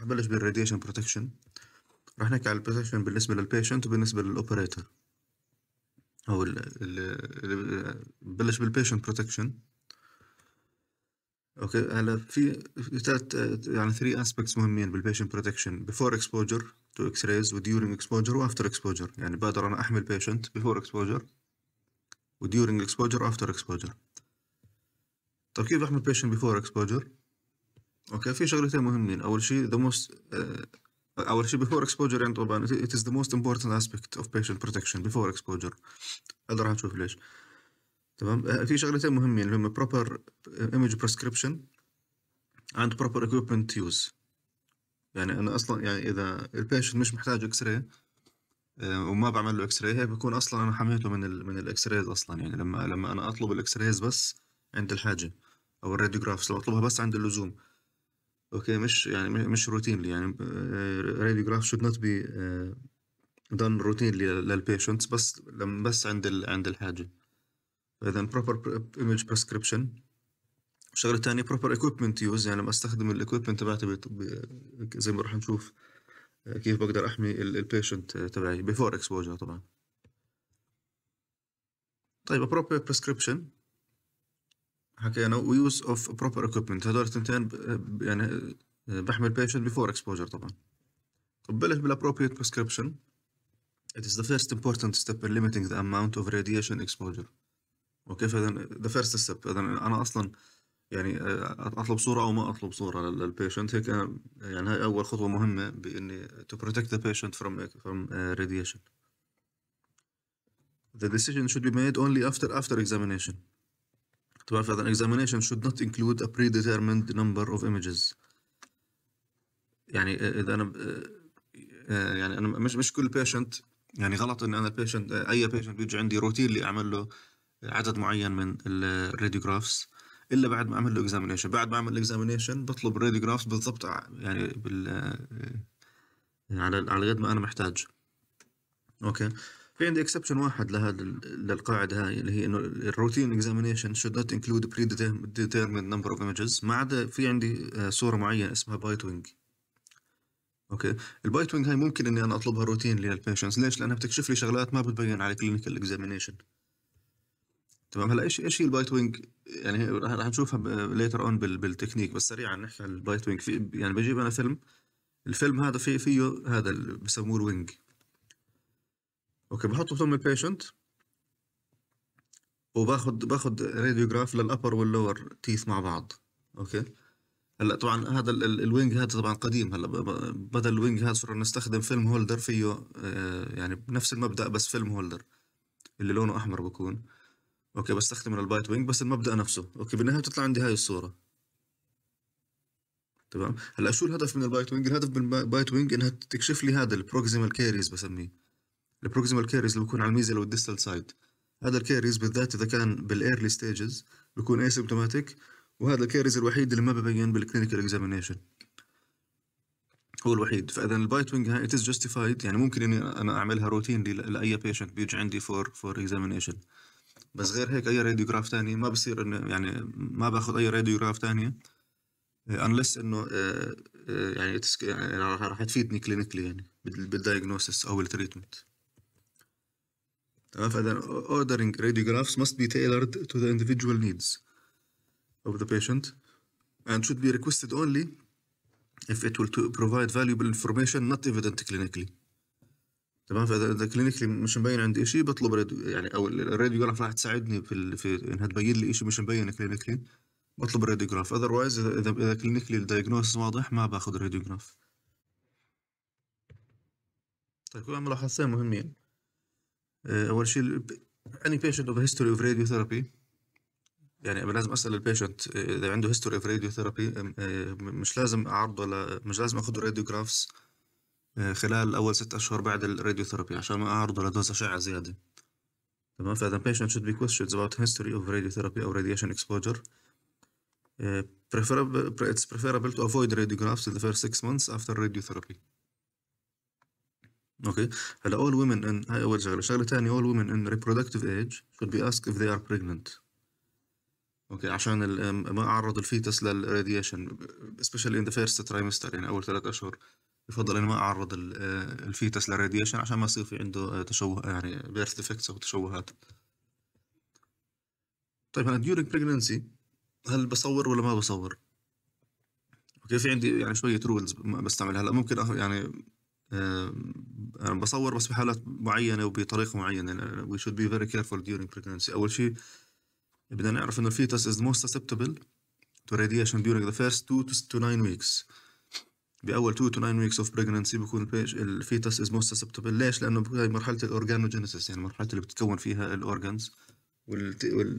راح نبلش بالراديشن بروتكشن راح نحكي على البروتكشن بالنسبة للبيشنت وبالنسبة للأوبريتور أو ال بلش بالبيشنت بروتكشن اوكي هلا في ثلاث يعني ثري اسبكتس مهمين بالبيشنت بروتكشن بيفور اكسبوجر تو اكس ريز وديورينج اكسبوجر وافتر اكسبوجر يعني بقدر انا احمي البيشنت بيفور اكسبوجر وديورينج اكسبوجر وافتر اكسبوجر طيب كيف بحمي البيشنت بيفور اكسبوجر اوكي في شغلتين مهمين اول شيء ذا آه، موست اول شيء before exposure يعني طبعا it is the most important aspect of patient protection before exposure هذا راح نشوف ليش تمام آه، في شغلتين مهمين اللي هم proper آه، image prescription and proper equipment use يعني انا اصلا يعني اذا البيشنت مش محتاج اكس راي وما بعمل له اكس راي هيك بكون اصلا انا حميته من ال من الاكس رايز اصلا يعني لما لما انا اطلب الاكس رايز بس عند الحاجه او الراديوجرافز لو اطلبها بس عند اللزوم اوكي مش يعني مش روتينلي يعني راديوجراف شود نوت بي دان روتينلي للبيشنتس بس لما بس عند ال عند الحاجه فاذا بروبر ايمج بريسكربشن الشغله الثانيه بروبر ايكويبمنت يوز يعني لما استخدم الايكويبمنت تبعتي زي ما راح نشوف آه، كيف بقدر احمي البيشنت آه، تبعي بيفور اكسبوجر طبعا طيب بروبر بريسكربشن حكينا ويوز اوف بروبر اكويبمنت هذول الثنتين آه، يعني آه، بحمل بيشنت بيفور اكسبوجر طبعا طب بلش بالابروبريت بريسكربشن It is the first important step in limiting the amount of radiation exposure. اوكي فاذا the first step اذا انا اصلا يعني آه، اطلب صوره او ما اطلب صوره للبيشنت هيك يعني هاي اول خطوه مهمه باني to protect the patient from فروم إيه، راديشن. radiation. The decision should be made only after after examination. طبعا فهذا examination should not include a predetermined number of images يعني إيه، اذا انا إيه، إيه، يعني انا مش مش كل patient يعني غلط ان انا patient اي patient بيجي عندي روتين اللي اعمل له عدد معين من الراديوجرافز الا بعد ما اعمل له examination بعد ما اعمل examination بطلب الراديوجرافز بالضبط يعني بال على على قد ما انا محتاج اوكي في عندي اكسبشن واحد لهذا للقاعده هاي اللي هي انه الروتين اكزامينيشن نوت انكلود بري ديتيرمنت نمبر اوف ايمجز ما عدا في عندي آه، صوره معينه اسمها بايت وينج اوكي البايت وينج هاي ممكن اني انا اطلبها روتين للبيشنتس ليش لانها بتكشف لي شغلات ما بتبين على كلينيكال اكزامينيشن تمام هلا ايش ايش هي البايت وينج يعني رح نشوفها ليتر اون بالتكنيك بس سريعا نحكي عن البايت وينج في يعني بجيب انا فيلم الفيلم هذا في فيه هذا اللي بسموه الوينج اوكي بحطه ثم البيشنت وباخد باخد راديوجراف للابر واللور تيث مع بعض اوكي هلا طبعا هذا الوينج هذا طبعا قديم هلا بدل الوينج هذا صرنا نستخدم فيلم هولدر فيه آه، يعني بنفس المبدا بس فيلم هولدر اللي لونه احمر بكون اوكي بستخدم البايت وينج بس المبدا نفسه اوكي بالنهايه بتطلع عندي هاي الصوره تمام هلا شو الهدف من البايت وينج الهدف من البايت وينج انها تكشف لي هذا البروكسيمال كيريز بسميه البروكسيمال كاريز اللي بيكون على الميزل والديستال سايد هذا الكاريز بالذات اذا كان بالايرلي ستيجز بيكون اسيمتوماتيك وهذا الكاريز الوحيد اللي ما ببين بالكلينيكال اكزامينيشن هو الوحيد فاذا البايت وينج هاي اتس جاستيفايد يعني ممكن اني انا اعملها روتين لاي بيشنت بيجي عندي فور فور اكزامينيشن بس غير هيك اي راديوجراف ثاني ما بصير انه يعني ما باخذ اي راديوجراف ثانيه انلس انه آه، آه، يعني, يعني راح تفيدني كلينيكلي يعني بالدايجنوستس او التريتمنت تمام فإذا ordering radiographs must be tailored to the individual needs of the patient and should be requested only if it will to provide valuable information not evident clinically تمام فاذا اذا كلينيكلي مش مبين عندي شيء بطلب راديو يعني او الراديوغراف راح تساعدني في, ال... في انها تبين لي شيء مش مبين كلينيكلي بطلب راديوغراف اذروايز اذا اذا كلينيكلي الدايجنوستس واضح ما باخذ راديوغراف طيب ملاحظتين مهمين آه، اول شيء اني بيشنت اوف هيستوري اوف راديو ثيرابي يعني لازم اسال البيشنت آه، اذا عنده هيستوري اوف راديو ثيرابي مش لازم اعرضه ل... مش لازم اخذ راديو آه، خلال اول ست اشهر بعد الراديو ثيرابي عشان ما اعرضه لدوز اشعه زياده تمام فاذا patient should be questioned about history of radiotherapy or radiation exposure preferable it's preferable to avoid radiographs in the first six months after radiotherapy اوكي هلا all women in هاي اول شغله الشغله الثانيه all women in reproductive age should be asked if they are pregnant اوكي عشان ما اعرض الفيتس للراديشن especially in the first trimester يعني اول ثلاث اشهر يفضل اني ما اعرض آه، الفيتس للراديشن عشان ما يصير في عنده آه، تشوه آه، يعني بيرث ديفكتس او تشوهات طيب هلا during pregnancy هل بصور ولا ما بصور؟ اوكي في عندي يعني شويه رولز بستعملها هلا ممكن يعني انا بصور بس بحالات معينه وبطريقه معينه وي شود بي فيري كيرفول ديورينج pregnancy اول شيء بدنا نعرف انه الفيتس از موست susceptible تو راديشن ديورينج ذا فيرست 2 تو 9 ويكس باول 2 تو 9 ويكس اوف pregnancy بكون الفيتس از موست susceptible ليش؟ لانه هاي مرحله الاورجانوجينيسيس يعني المرحله اللي بتتكون فيها الاورجانز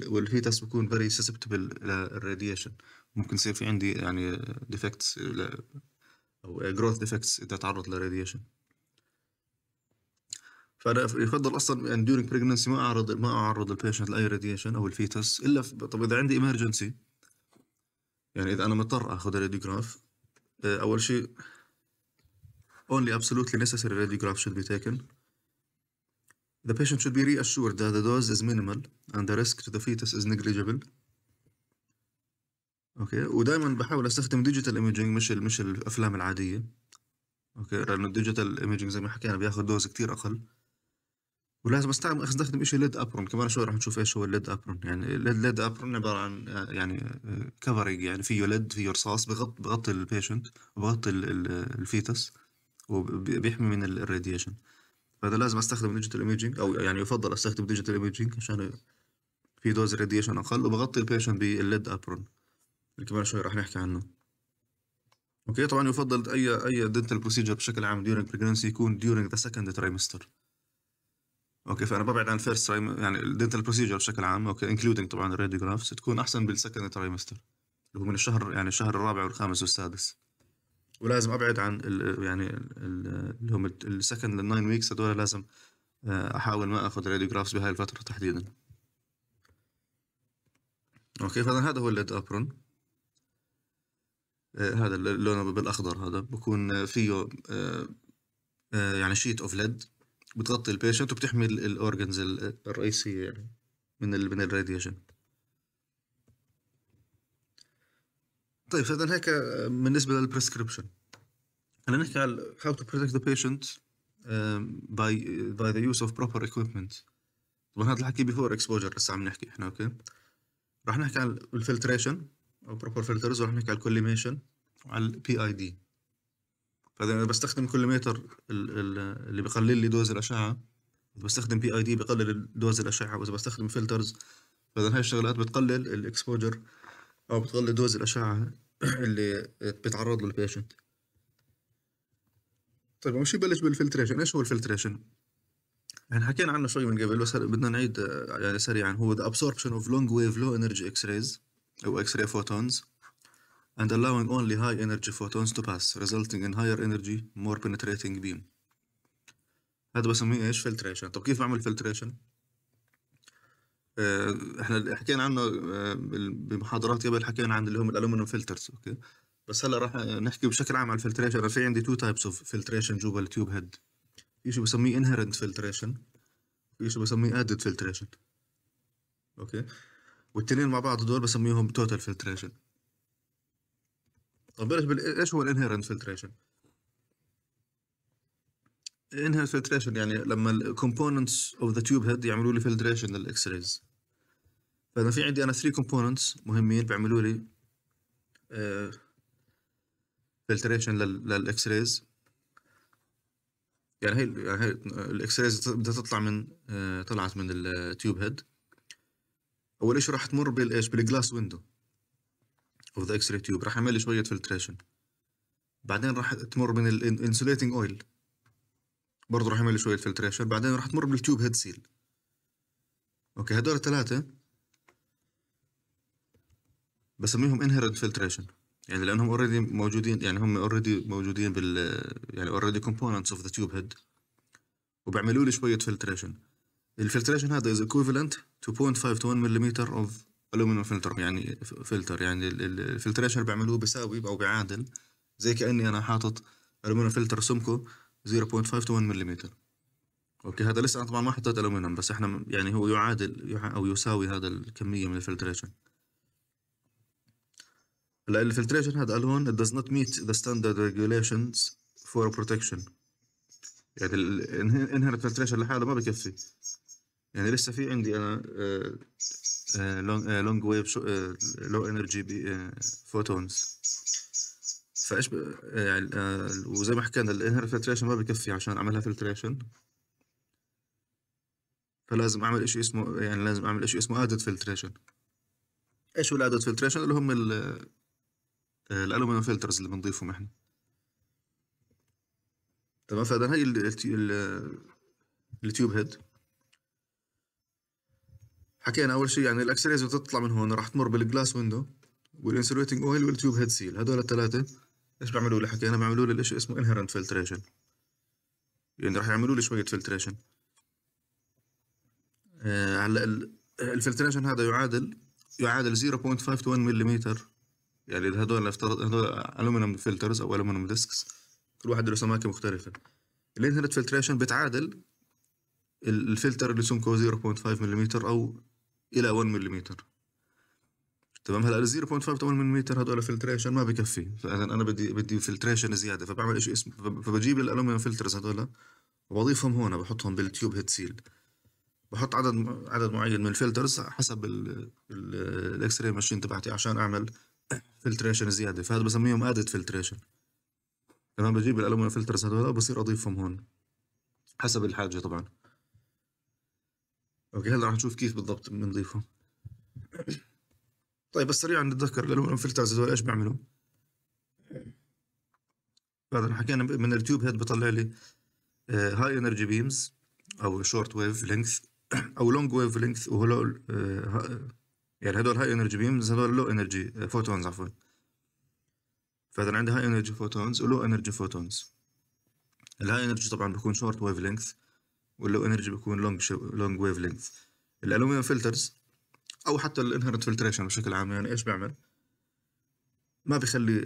والفيتس بكون فيري susceptible للراديشن ممكن يصير في عندي يعني ديفكتس او جروث ديفكتس انت تعرض لراديشن فانا يفضل اصلا ان ديورنج بريجننسي ما اعرض ما اعرض البيشنت لاي راديشن او الفيتس الا طب اذا عندي امرجنسي يعني اذا انا مضطر اخذ راديوغراف آه، اول شيء only absolutely necessary radiograph should be taken The patient should be reassured that the dose is minimal and the risk to the fetus is negligible. اوكي ودائما بحاول استخدم ديجيتال ايمجينج مش ال مش الافلام العاديه اوكي لانه الديجيتال ايمجينج زي ما حكينا بياخذ دوز كتير اقل ولازم استعمل استخدم شيء ليد ابرون كمان شوي رح نشوف ايش هو الليد ابرون يعني الليد ابرون عباره عن يعني كفرنج يعني فيه ليد فيه رصاص بغطي بغطي البيشنت وبغطي الفيتس وبيحمي من الراديشن فهذا لازم استخدم ديجيتال ايمجينج او يعني يفضل استخدم ديجيتال ايمجينج عشان في دوز راديشن اقل وبغطي البيشنت بالليد ابرون الكبار شوي راح نحكي عنه اوكي طبعا يفضل اي اي دنتال بروسيجر بشكل عام ديورنج pregnancy يكون during the second trimester اوكي فانا ببعد عن فيرست يعني الدنتال بروسيجر بشكل عام اوكي انكلودينج طبعا الراديوجرافز تكون احسن بالسكند ترايمستر اللي هو من الشهر يعني الشهر الرابع والخامس والسادس ولازم ابعد عن ال يعني ال اللي هم السكند للناين ويكس هذول لازم آه، احاول ما اخذ راديوجرافز بهاي الفتره تحديدا اوكي فهذا هذا هو الليد ابرون آه، هذا اللون بالاخضر هذا بكون آه، فيه آه، يعني شيت اوف ليد بتغطي البيشنت وبتحمي الاورجنز الرئيسيه يعني من الـ من الراديشن طيب فاذا هيك بالنسبه للبريسكربشن خلينا نحكي على how to protect the patient by by the use of proper equipment طبعا هذا الحكي before exposure لسه عم نحكي احنا اوكي رح نحكي عن الفلتريشن او بروبر فلترز وراح نحكي على الكوليميشن وعلى البي اي دي فاذا انا بستخدم كوليميتر اللي بقلل لي دوز الاشعه اذا بستخدم بي اي دي بقلل دوز الاشعه واذا بستخدم فلترز فاذا هاي الشغلات بتقلل الاكسبوجر او بتقلل دوز الاشعه اللي بتعرض له البيشنت طيب مش يبلش بالفلتريشن ايش هو الفلتريشن يعني احنا حكينا عنه شوي من قبل بس بدنا نعيد يعني سريعا هو ذا absorption of long wave low energy x-rays او إكس راي فوتونز and allowing only high energy photons to pass resulting in higher energy more penetrating beam هذا بسميه ايش فلتريشن طب كيف بعمل فلتريشن آه، احنا حكينا عنه آه، بمحاضرات قبل حكينا عن اللي هم الالومنيوم فلترز اوكي بس هلا راح آه، نحكي بشكل عام عن الفلتريشن انا في عندي تو تايبس اوف فلتريشن جوا التيوب هيد في شيء بسميه انهرنت فلتريشن في شيء بسميه ادد فلتريشن اوكي والتنين مع بعض دول بسميهم توتال فلتريشن طب ايش ايش هو الانهيرنت فلتريشن؟ انها فلتريشن يعني لما الكومبوننتس اوف ذا تيوب هيد يعملوا لي فلتريشن للاكس ريز فانا في عندي انا 3 كومبوننتس مهمين بيعملوا لي فلتريشن للاكس ريز يعني هي يعني الاكس ريز بدها تطلع من آه، طلعت من التيوب هيد اول شيء راح تمر بالايش بالجلاس ويندو اوف ذا اكس راي تيوب راح اعمل شويه فلتريشن بعدين راح تمر من الانسوليتنج اويل برضه راح اعمل شويه فلتريشن بعدين راح تمر بالتيوب هيد سيل اوكي هدول الثلاثه بسميهم انهيرنت فلتريشن يعني لانهم اوريدي موجودين يعني هم اوريدي موجودين بال يعني اوريدي كومبوننتس اوف ذا تيوب هيد وبعملوا لي شويه فلتريشن الفلتريشن هذا از equivalent to 0.5 to 1 ملم of aluminum filter يعني فلتر يعني الفلتريشن اللي بيعملوه بيساوي او بيعادل زي كاني انا حاطط الومنيوم فلتر سمكه 0.5 to 1 ملم اوكي هذا لسه انا طبعا ما حطيت الومنيوم بس احنا يعني هو يعادل او يساوي هذا الكميه من الفلتريشن هلا الفلتريشن هذا قال الون does not meet the standard regulations for protection يعني الانهيرت فلتريشن لحاله ما بكفي يعني لسه في عندي انا لونج لونج ويف لو انرجي فوتونز فايش آه، يعني آه، وزي ما حكينا الانهر فلتريشن ما بكفي عشان اعملها فلتريشن فلازم اعمل شيء اسمه يعني لازم اعمل شيء اسمه ادد فلتريشن ايش هو الادد فلتريشن اللي هم الالومنيوم آه، فلترز اللي بنضيفهم احنا تمام فاذا هي التيوب هيد حكينا اول شيء يعني الاكسليز بتطلع من هون راح تمر بالجلاس ويندو والانسوليتنج اويل والتيوب هيد سيل هذول الثلاثه ايش بيعملوا لي حكينا بيعملوا لي شيء اسمه انهرنت فلتريشن يعني راح يعملوا لي شويه فلتريشن آه، هلا آه الفلتريشن هذا يعادل يعادل 0.5 تو 1 ملم يعني هذول نفترض هذول الومنيوم فلترز او الومنيوم ديسكس كل واحد له سماكه مختلفه الانهرنت فلتريشن بتعادل الفلتر اللي سمكه 0.5 ملم او الى 1 ملم تمام هلا 0.5 1 ملم هدول فلتريشن ما بكفي فاذا انا بدي بدي فلتريشن زياده فبعمل شيء اسمه فبجيب الالومنيوم فلترز هدول وبضيفهم هون بحطهم بالتيوب هيد سيل بحط عدد عدد معين من الفلترز حسب الاكس راي ماشين تبعتي عشان اعمل فلتريشن زياده فهذا بسميهم ادد فلتريشن تمام بجيب الالومنيوم فلترز هدول وبصير اضيفهم هون حسب الحاجه طبعا اوكي هلا رح نشوف كيف بالضبط بنضيفهم طيب بس سريعا نتذكر الالومنيوم فلترز هذول ايش بيعملوا بعد حكينا من التيوب هيد بطلع لي هاي انرجي بيمز او شورت ويف لينث او لونج ويف لينث وهول يعني هدول هاي انرجي بيمز هدول لو انرجي فوتونز عفوا فاذا عندي هاي انرجي فوتونز ولو انرجي فوتونز الهاي انرجي طبعا بكون شورت ويف لينث واللو انرجي بيكون لونج لونج ويف لينث الالومنيوم فلترز او حتى الانهرنت فلتريشن بشكل عام يعني ايش بيعمل ما بيخلي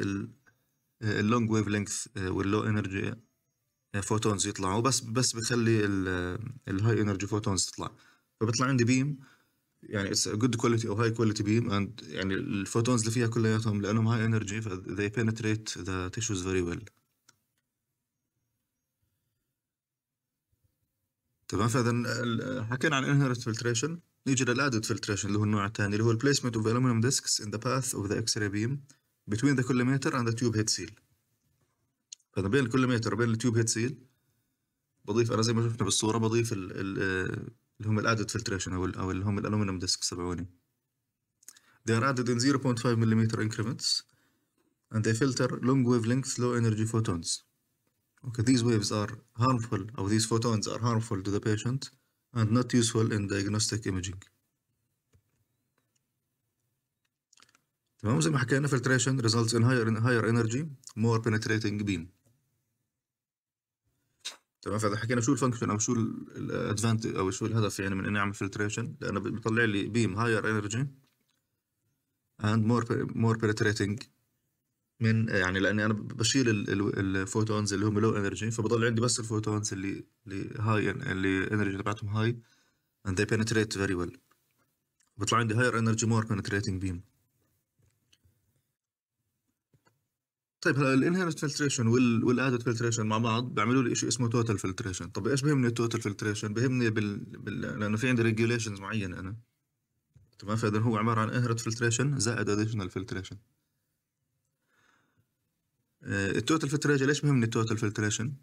اللونج ويف لينث واللو انرجي فوتونز يطلعوا بس بس بيخلي الهاي انرجي فوتونز تطلع فبيطلع عندي بيم يعني اتس جود كواليتي او هاي كواليتي بيم اند يعني الفوتونز اللي فيها كلياتهم لانهم هاي انرجي فذي بينتريت ذا تيشوز فيري ويل تمام فاذا آه، آه، حكينا عن inherent filtration نيجي للادد فلتريشن اللي هو النوع الثاني اللي هو البليسمنت اوف aluminum discs in the path of the X-ray beam between the collimator and the tube head seal فاذا بين الكوليميتر وبين التيوب هيد سيل بضيف انا زي ما شفنا بالصوره بضيف ال ال آه، اللي هم الادد فلتريشن او او اللي هم الالومنيوم ديسكس تبعوني They are added in 0.5 mm increments and they filter long wavelength low energy photons Okay, these waves are harmful, or these photons are harmful to the patient and not useful in diagnostic imaging. تمام زي ما حكينا filtration results in higher in higher energy more penetrating beam. تمام فاذا حكينا شو الفانكشن او شو الادفانتج او شو الهدف يعني من اني اعمل filtration لانه بيطلع لي beam higher energy and more more penetrating من يعني لاني انا بشيل الفوتونز اللي هم لو انرجي فبضل عندي بس الفوتونز اللي اللي هاي اللي انرجي تبعتهم هاي and they penetrate very well بطلع عندي higher energy more penetrating beam طيب هلا الانهيرت فلتريشن والادد فلتريشن مع بعض بيعملوا لي شيء اسمه توتال فلتريشن طب ايش بيهمني التوتال فلتريشن بيهمني بال... بال... لانه في عندي ريجوليشنز معينه انا تمام فاذا هو عباره عن انهيرت فلتريشن زائد اديشنال فلتريشن آه، التوتال فلتريشن ليش مهم التوتال فلتريشن؟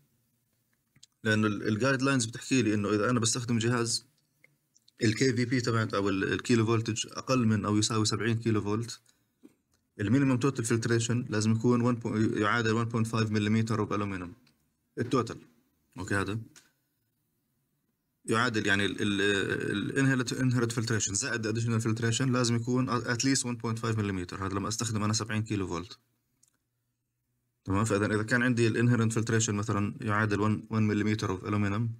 لانه الجايد لاينز بتحكي لي انه اذا انا بستخدم جهاز الكي في بي تبعت او الكيلو فولتج اقل من او يساوي 70 كيلو فولت المينيمم توتال فلتريشن لازم يكون يعادل 1.5 ملم اوف الومنيوم التوتال اوكي هذا يعادل يعني الانهرت انهيرت فلتريشن زائد اديشنال فلتريشن لازم يكون اتليست 1.5 ملم هذا لما استخدم انا 70 كيلو فولت تمام فاذا اذا كان عندي الانهرنت فلتريشن مثلا يعادل 1 ملم اوف الومنيوم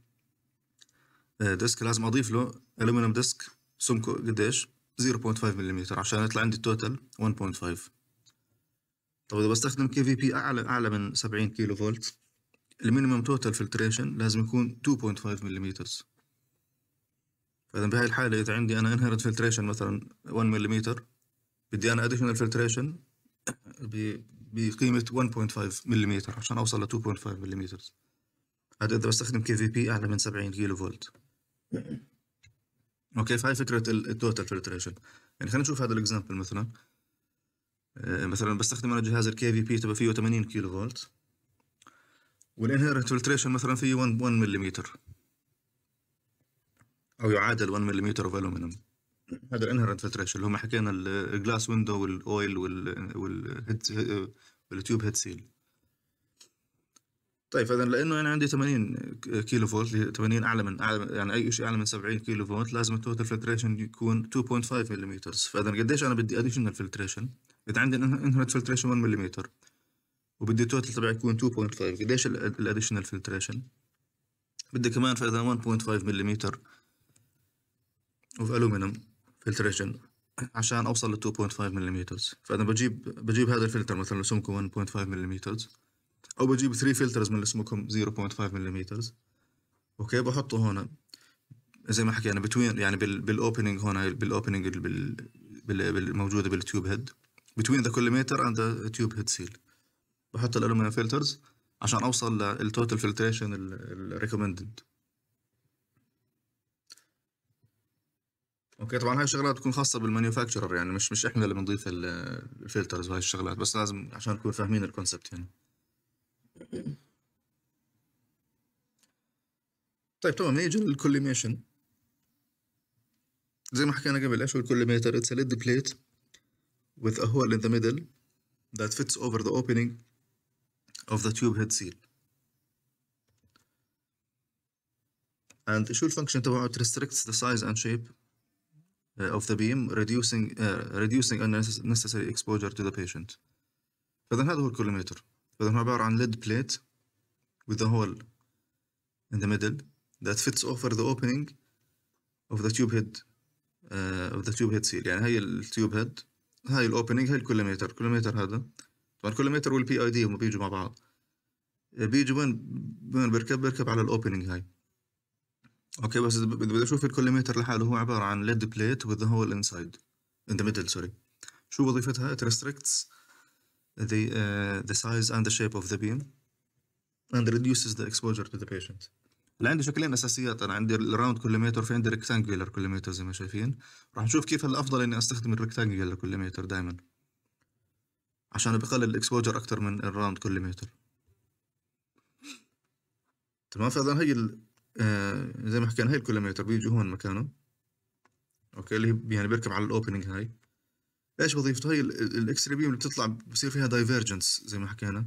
ديسك لازم اضيف له الومنيوم ديسك سمكه قديش 0.5 ملم عشان يطلع عندي التوتال 1.5 طب اذا بستخدم كي في بي اعلى اعلى من 70 كيلو فولت المينيمم توتال فلتريشن لازم يكون 2.5 ملم فاذا بهاي الحاله اذا عندي انا انهرنت فلتريشن مثلا 1 ملم بدي انا اديشنال فلتريشن ب بقيمة 1.5 ملم عشان أوصل ل 2.5 ملم هذا إذا بستخدم كي في بي أعلى من 70 كيلو فولت أوكي فهي فكرة التوتال فلتريشن يعني خلينا نشوف هذا الإكزامبل مثلا آه، مثلا بستخدم أنا جهاز الكي في بي تبع فيه 80 كيلو فولت والانهيرنت فلتريشن مثلا فيه 1 1 ملم او يعادل 1 ملم اوف الومنيوم هذا الانهرنت فلتريشن اللي هم حكينا الجلاس ويندو والاويل والهيد والتيوب هيد سيل طيب فاذا لانه انا عندي 80 كيلو فولت 80 اعلى من أعلى يعني اي شيء اعلى من 70 كيلو فولت لازم التوتال فلتريشن يكون 2.5 ملم فاذا قديش انا بدي اديشنال فلتريشن اذا عندي انهرنت فلتريشن 1 ملم وبدي التوتال تبعي يكون 2.5 قديش الاديشنال فلتريشن بدي كمان فاذا 1.5 ملم اوف الومنيوم فلتريشن عشان اوصل ل 2.5 ملم فانا بجيب بجيب هذا الفلتر مثلا لسمكم 1.5 ملم او بجيب 3 فلترز من لسمكم 0.5 ملم اوكي بحطه هون زي ما حكينا بتوين يعني بالاوبننج هون بالاوبننج الموجوده بالتيوب هيد بتوين ذا كوليميتر اند ذا تيوب هيد سيل بحط الالومنيوم فلترز عشان اوصل للتوتال فلتريشن الريكومندد اوكي طبعا هاي الشغلات تكون خاصه بالمانيفاكتشرر يعني مش مش احنا اللي بنضيف الفلترز وهي الشغلات بس لازم عشان نكون فاهمين الكونسبت يعني طيب تمام نيجي للكوليميشن زي ما حكينا قبل ايش هو الكوليميتر اتس ليد بليت with a hole in the middle that fits over the opening of the tube head seal and شو الفانكشن تبعه it restricts the size and shape Uh, of the beam reducing uh, reducing unnecessary exposure to the patient فإذا هذا هو الكولوميتر. فإذا هو عبارة عن lead plate with a hole in the middle that fits over the opening of the tube head uh, of the tube head seal يعني هي التيوب هيد هاي الاوبننج هاي الكولوميتر الكولوميتر هذا طبعا الكولوميتر والبي اي دي هم بيجوا مع بعض بيجوا وين وين بيركب على على الاوبننج هاي اوكي بس اذا بدي اشوف الكوليميتر لحاله هو عباره عن ليد بليت وذ هول انسايد in the middle sorry شو وظيفتها؟ it restricts the uh, the size and the shape of the beam and reduces the exposure to the patient. هلا عندي شكلين اساسيات انا عندي الراوند كوليميتر في عندي ريكتانجولار كوليميتر زي ما شايفين راح نشوف كيف الافضل اني استخدم الريكتانجولار كوليميتر دائما عشان بقلل الاكسبوجر اكثر من الراوند كوليميتر تمام فاذا هي آه زي ما حكينا هاي الكولميتر بيجي هون مكانه اوكي اللي يعني بيركب على الاوبننج هاي ايش وظيفته هاي الاكس بيم اللي بتطلع بصير فيها دايفرجنس زي ما حكينا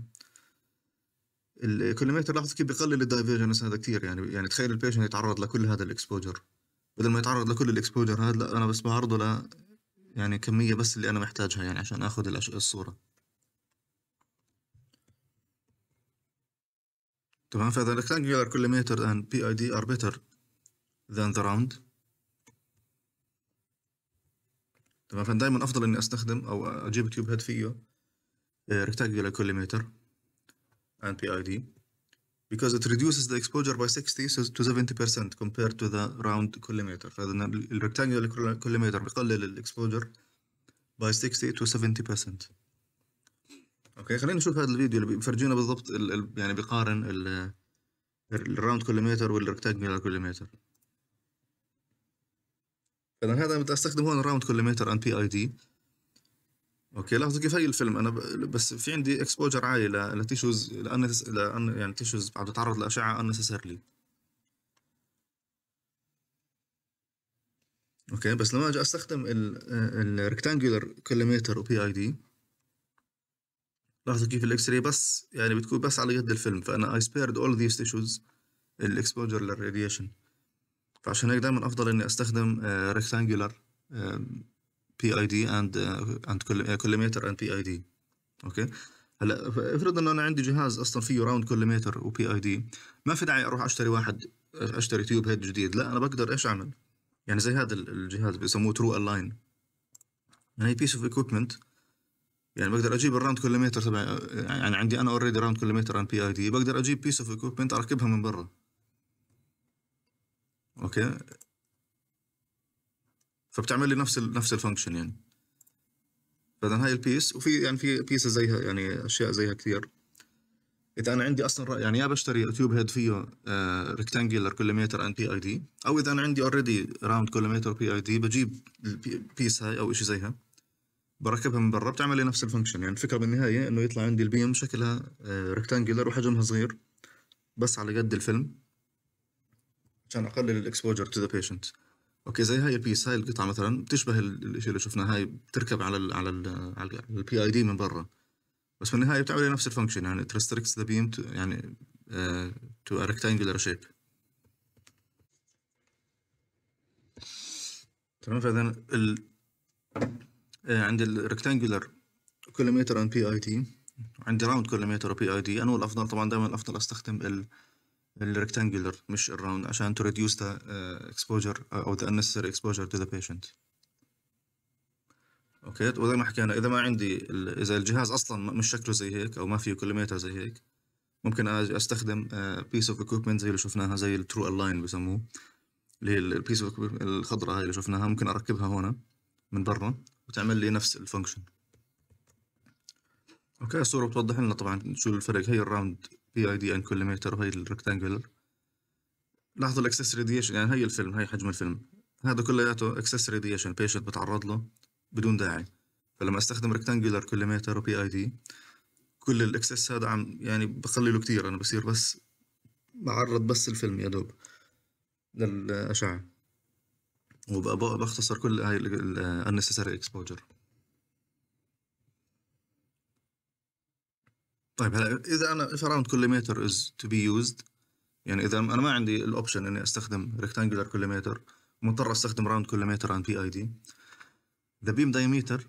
الكولميتر لاحظ كيف بقلل الدايفرجنس هذا كثير يعني يعني تخيل البيشنت يتعرض لكل هذا الاكسبوجر بدل ما يتعرض لكل الاكسبوجر هذا لا انا بس بعرضه ل يعني كميه بس اللي انا محتاجها يعني عشان اخذ الصوره طبعا فإذا rectangular collimator and PID are better than the round تمام فأنا دايما أفضل إني أستخدم أو أجيب تيوب هيد فيه rectangular collimator اي PID because it reduces the exposure by 60 to 70% compared to the round collimator فإذا الrectangular collimator بقلل الإكسبوجر by 60 to 70% اوكي خلينا نشوف هذا الفيديو اللي بيفرجينا بالضبط الـ الـ يعني بيقارن ال الراوند كوليميتر والركتانجلر كوليميتر اذا هذا استخدم هون الراوند كوليميتر ان بي اي دي اوكي لاحظوا كيف هي الفيلم انا بس في عندي اكسبوجر عالي لتيشوز لان لان يعني تيشوز عم تتعرض لاشعه unnecessarily اوكي بس لما اجي استخدم الريكتانجولر كوليميتر وبي اي دي لاحظ كيف الاكس راي بس يعني بتكون بس على قد الفيلم فانا اي سبيرد اول ذيس تيشوز الاكسبوجر للراديشن فعشان هيك دائما افضل اني استخدم ريكتانجولار بي اي دي اند اند كوليميتر اند بي اي دي اوكي هلا افرض انه انا عندي جهاز اصلا فيه راوند كوليميتر وبي اي دي ما في داعي اروح اشتري واحد اشتري تيوب هيد جديد لا انا بقدر ايش اعمل يعني زي هذا الجهاز بيسموه ترو الاين يعني بيس اوف ايكويبمنت يعني بقدر اجيب الراوند كوليميتر تبع يعني عندي انا اوريدي راوند كوليميتر ان بي اي دي بقدر اجيب بيس اوف اكوبمنت اركبها من برا اوكي فبتعمل لي نفس نفس الفانكشن يعني فاذا هاي البيس وفي يعني في بيس زيها يعني اشياء زيها كثير اذا انا عندي اصلا رأي يعني يا بشتري تيوب هيد فيه ريكتانجلر كوليميتر ان بي اي دي او اذا انا عندي اوريدي راوند كوليميتر بي اي دي بجيب البيس هاي او شيء زيها بركبها من برا بتعمل لي نفس الفانكشن يعني الفكره بالنهايه انه يطلع عندي البيم شكلها ريكتانجلر آه، وحجمها صغير بس على قد الفيلم عشان اقلل الاكسبوجر تو ذا بيشنت اوكي زي هاي البيس هاي القطعه مثلا بتشبه الشيء اللي شفناه هاي بتركب على ال على ال على البي اي دي من برا بس بالنهايه بتعمل لي نفس الفانكشن يعني ترستريكس ذا بيم يعني تو ا ريكتانجلر شيب تمام فاذا آه، عند الريكتانجولر كولوميتر ان بي اي تي عند راوند كولوميتر وبي اي دي انا الافضل طبعا دائما الافضل استخدم الريكتانجولر مش الراوند عشان تو ريديوس ذا اكسبوجر او ذا unnecessary اكسبوجر تو ذا بيشنت اوكي وزي ما حكينا اذا ما عندي اذا الجهاز اصلا مش شكله زي هيك او ما فيه كولوميتر زي هيك ممكن استخدم بيس آه، اوف equipment زي اللي شفناها زي الترو الاين بسموه اللي هي البيس اوف الخضراء هاي اللي شفناها ممكن اركبها هون من برا وتعمل لي نفس الفانكشن اوكي الصورة بتوضح لنا طبعا شو الفرق هي الراوند بي اي دي ان كوليميتر وهي الركتانجولر لاحظوا الاكسس راديشن يعني هي الفيلم هي حجم الفيلم هذا كلياته اكسس راديشن بيشنت بتعرض له بدون داعي فلما استخدم ركتانجولر كوليميتر وبي اي دي كل الاكسس هذا عم يعني بقلله كتير انا بصير بس بعرض بس الفيلم يا دوب للاشعه وبقى كل هاي unnecessary exposure طيب هلا اذا انا if around collimator is to be used يعني اذا انا ما عندي الاوبشن اني استخدم rectangular collimator مضطر استخدم round collimator and PID the beam diameter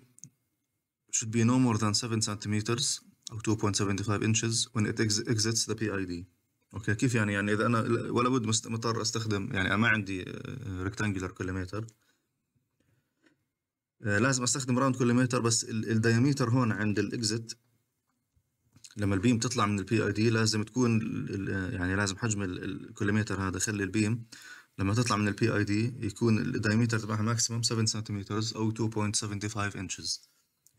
should be no more than 7 cm or 2.75 inches when it exits the PID اوكي كيف يعني يعني اذا انا ولا بد مضطر استخدم يعني انا ما عندي ريكتانجلر آه، كوليميتر آه، لازم استخدم راوند كوليميتر بس الدايميتر هون عند الاكزت لما البيم تطلع من البي اي دي لازم تكون يعني لازم حجم الكوليميتر هذا خلي البيم لما تطلع من البي اي دي يكون الدايميتر تبعها ماكسيمم 7 سنتيمتر او 2.75 انشز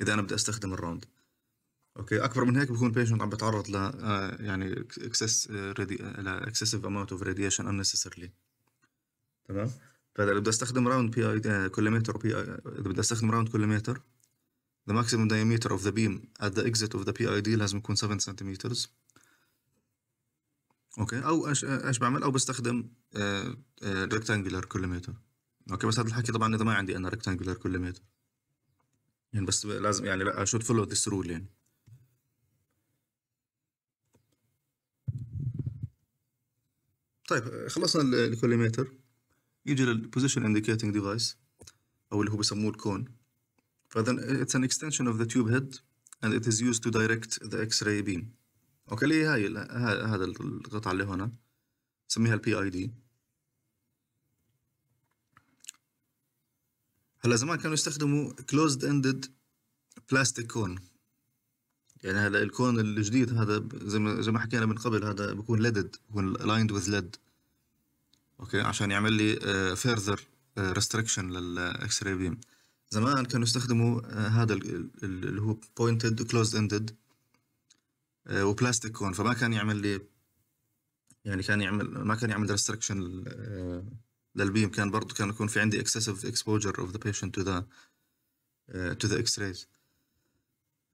اذا انا بدي استخدم الراوند اوكي اكبر من هيك بكون البيشنت عم بتعرض ل آه، يعني اكسس آه، آه، ل excessive amount of radiation unnecessarily تمام فاذا بدي استخدم راوند بي اي كلمتر بي اي اذا بدي استخدم راوند ماكسيمم the maximum diameter of the beam at the exit of the PID لازم يكون 7 سنتيمترز اوكي او ايش ايش بعمل او بستخدم ريكتانجلر كلمتر اوكي بس هذا الحكي طبعا اذا ما عندي انا ريكتانجلر كلمتر يعني بس لازم يعني لا شوت فولو ذس رول يعني طيب خلصنا الكوليميتر يجي للبوزيشن انديكيتنج ديفايس او اللي هو بيسموه الكون فذن اتس ان اكستنشن اوف ذا تيوب هيد اند ات از يوز تو دايركت ذا اكس راي بيم اوكي اللي هي هاي هذا القطعة اللي هنا سميها البي اي دي. هلا زمان كانوا يستخدموا كلوزد اندد بلاستيك كون يعني هلا الكون الجديد هذا زي ما زي ما حكينا من قبل هذا بكون ليدد بكون الايند وذ ليد اوكي عشان يعمل لي فيرذر ريستريكشن للاكس راي بيم زمان كانوا يستخدموا آه، هذا اللي هو بوينتد كلوزد اندد وبلاستيك كون فما كان يعمل لي يعني كان يعمل ما كان يعمل ريستريكشن آه، للبيم كان برضه كان يكون في عندي اكسسيف exposure of the patient تو ذا تو to the x-rays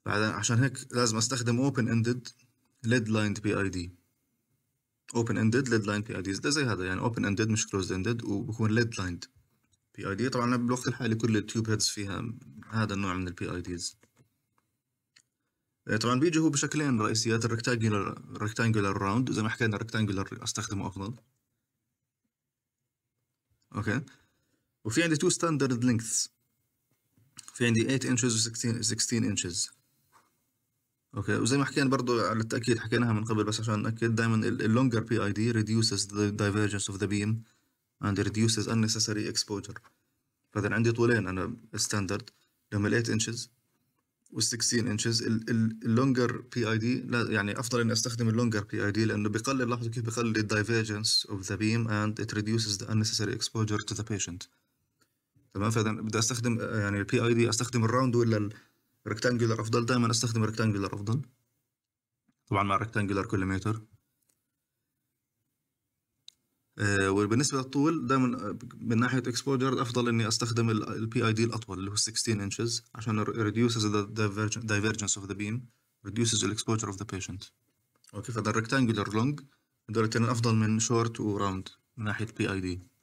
بعد عشان هيك لازم استخدم open ended lead lined PID open ended lead lined PID زي هذا يعني open ended مش closed ended وبكون lead lined PID طبعا بالوقت الحالي كل التيوب هيدز فيها هذا النوع من ال PIDs إيه، طبعا بيجي هو بشكلين رئيسيات ال rectangular راوند زي ما حكينا rectangular استخدمه افضل اوكي وفي عندي تو ستاندرد lengths في عندي 8 inches و 16 16 inches اوكي وزي ما حكينا برضو على التاكيد حكيناها من قبل بس عشان ناكد دائما اللونجر بي اي دي reduces the divergence of the beam and reduces unnecessary exposure فاذا عندي طولين انا ستاندرد اللي ال 8 inches وال 16 inches اللونجر بي اي دي يعني افضل اني استخدم اللونجر بي اي دي لانه بقلل لاحظوا كيف بقلل الدايفرجنس اوف ذا بيم اند ات ريديوسز ذا unnecessary exposure تو ذا بيشنت تمام فاذا بدي استخدم يعني البي اي دي استخدم الراوند ولا ريكتانجولار افضل دايما استخدم ريكتانجولار افضل طبعا مع ريكتانجولار كل متر آه وبالنسبه للطول دائما آه، من ناحيه اكسبوجر افضل اني استخدم البي اي دي الاطول اللي هو 16 انشز عشان reduces the divergence of the beam reduces the exposure of the patient اوكي فذا الريكتانجولار لونج الاثنين افضل من شورت وراوند من ناحيه بي اي دي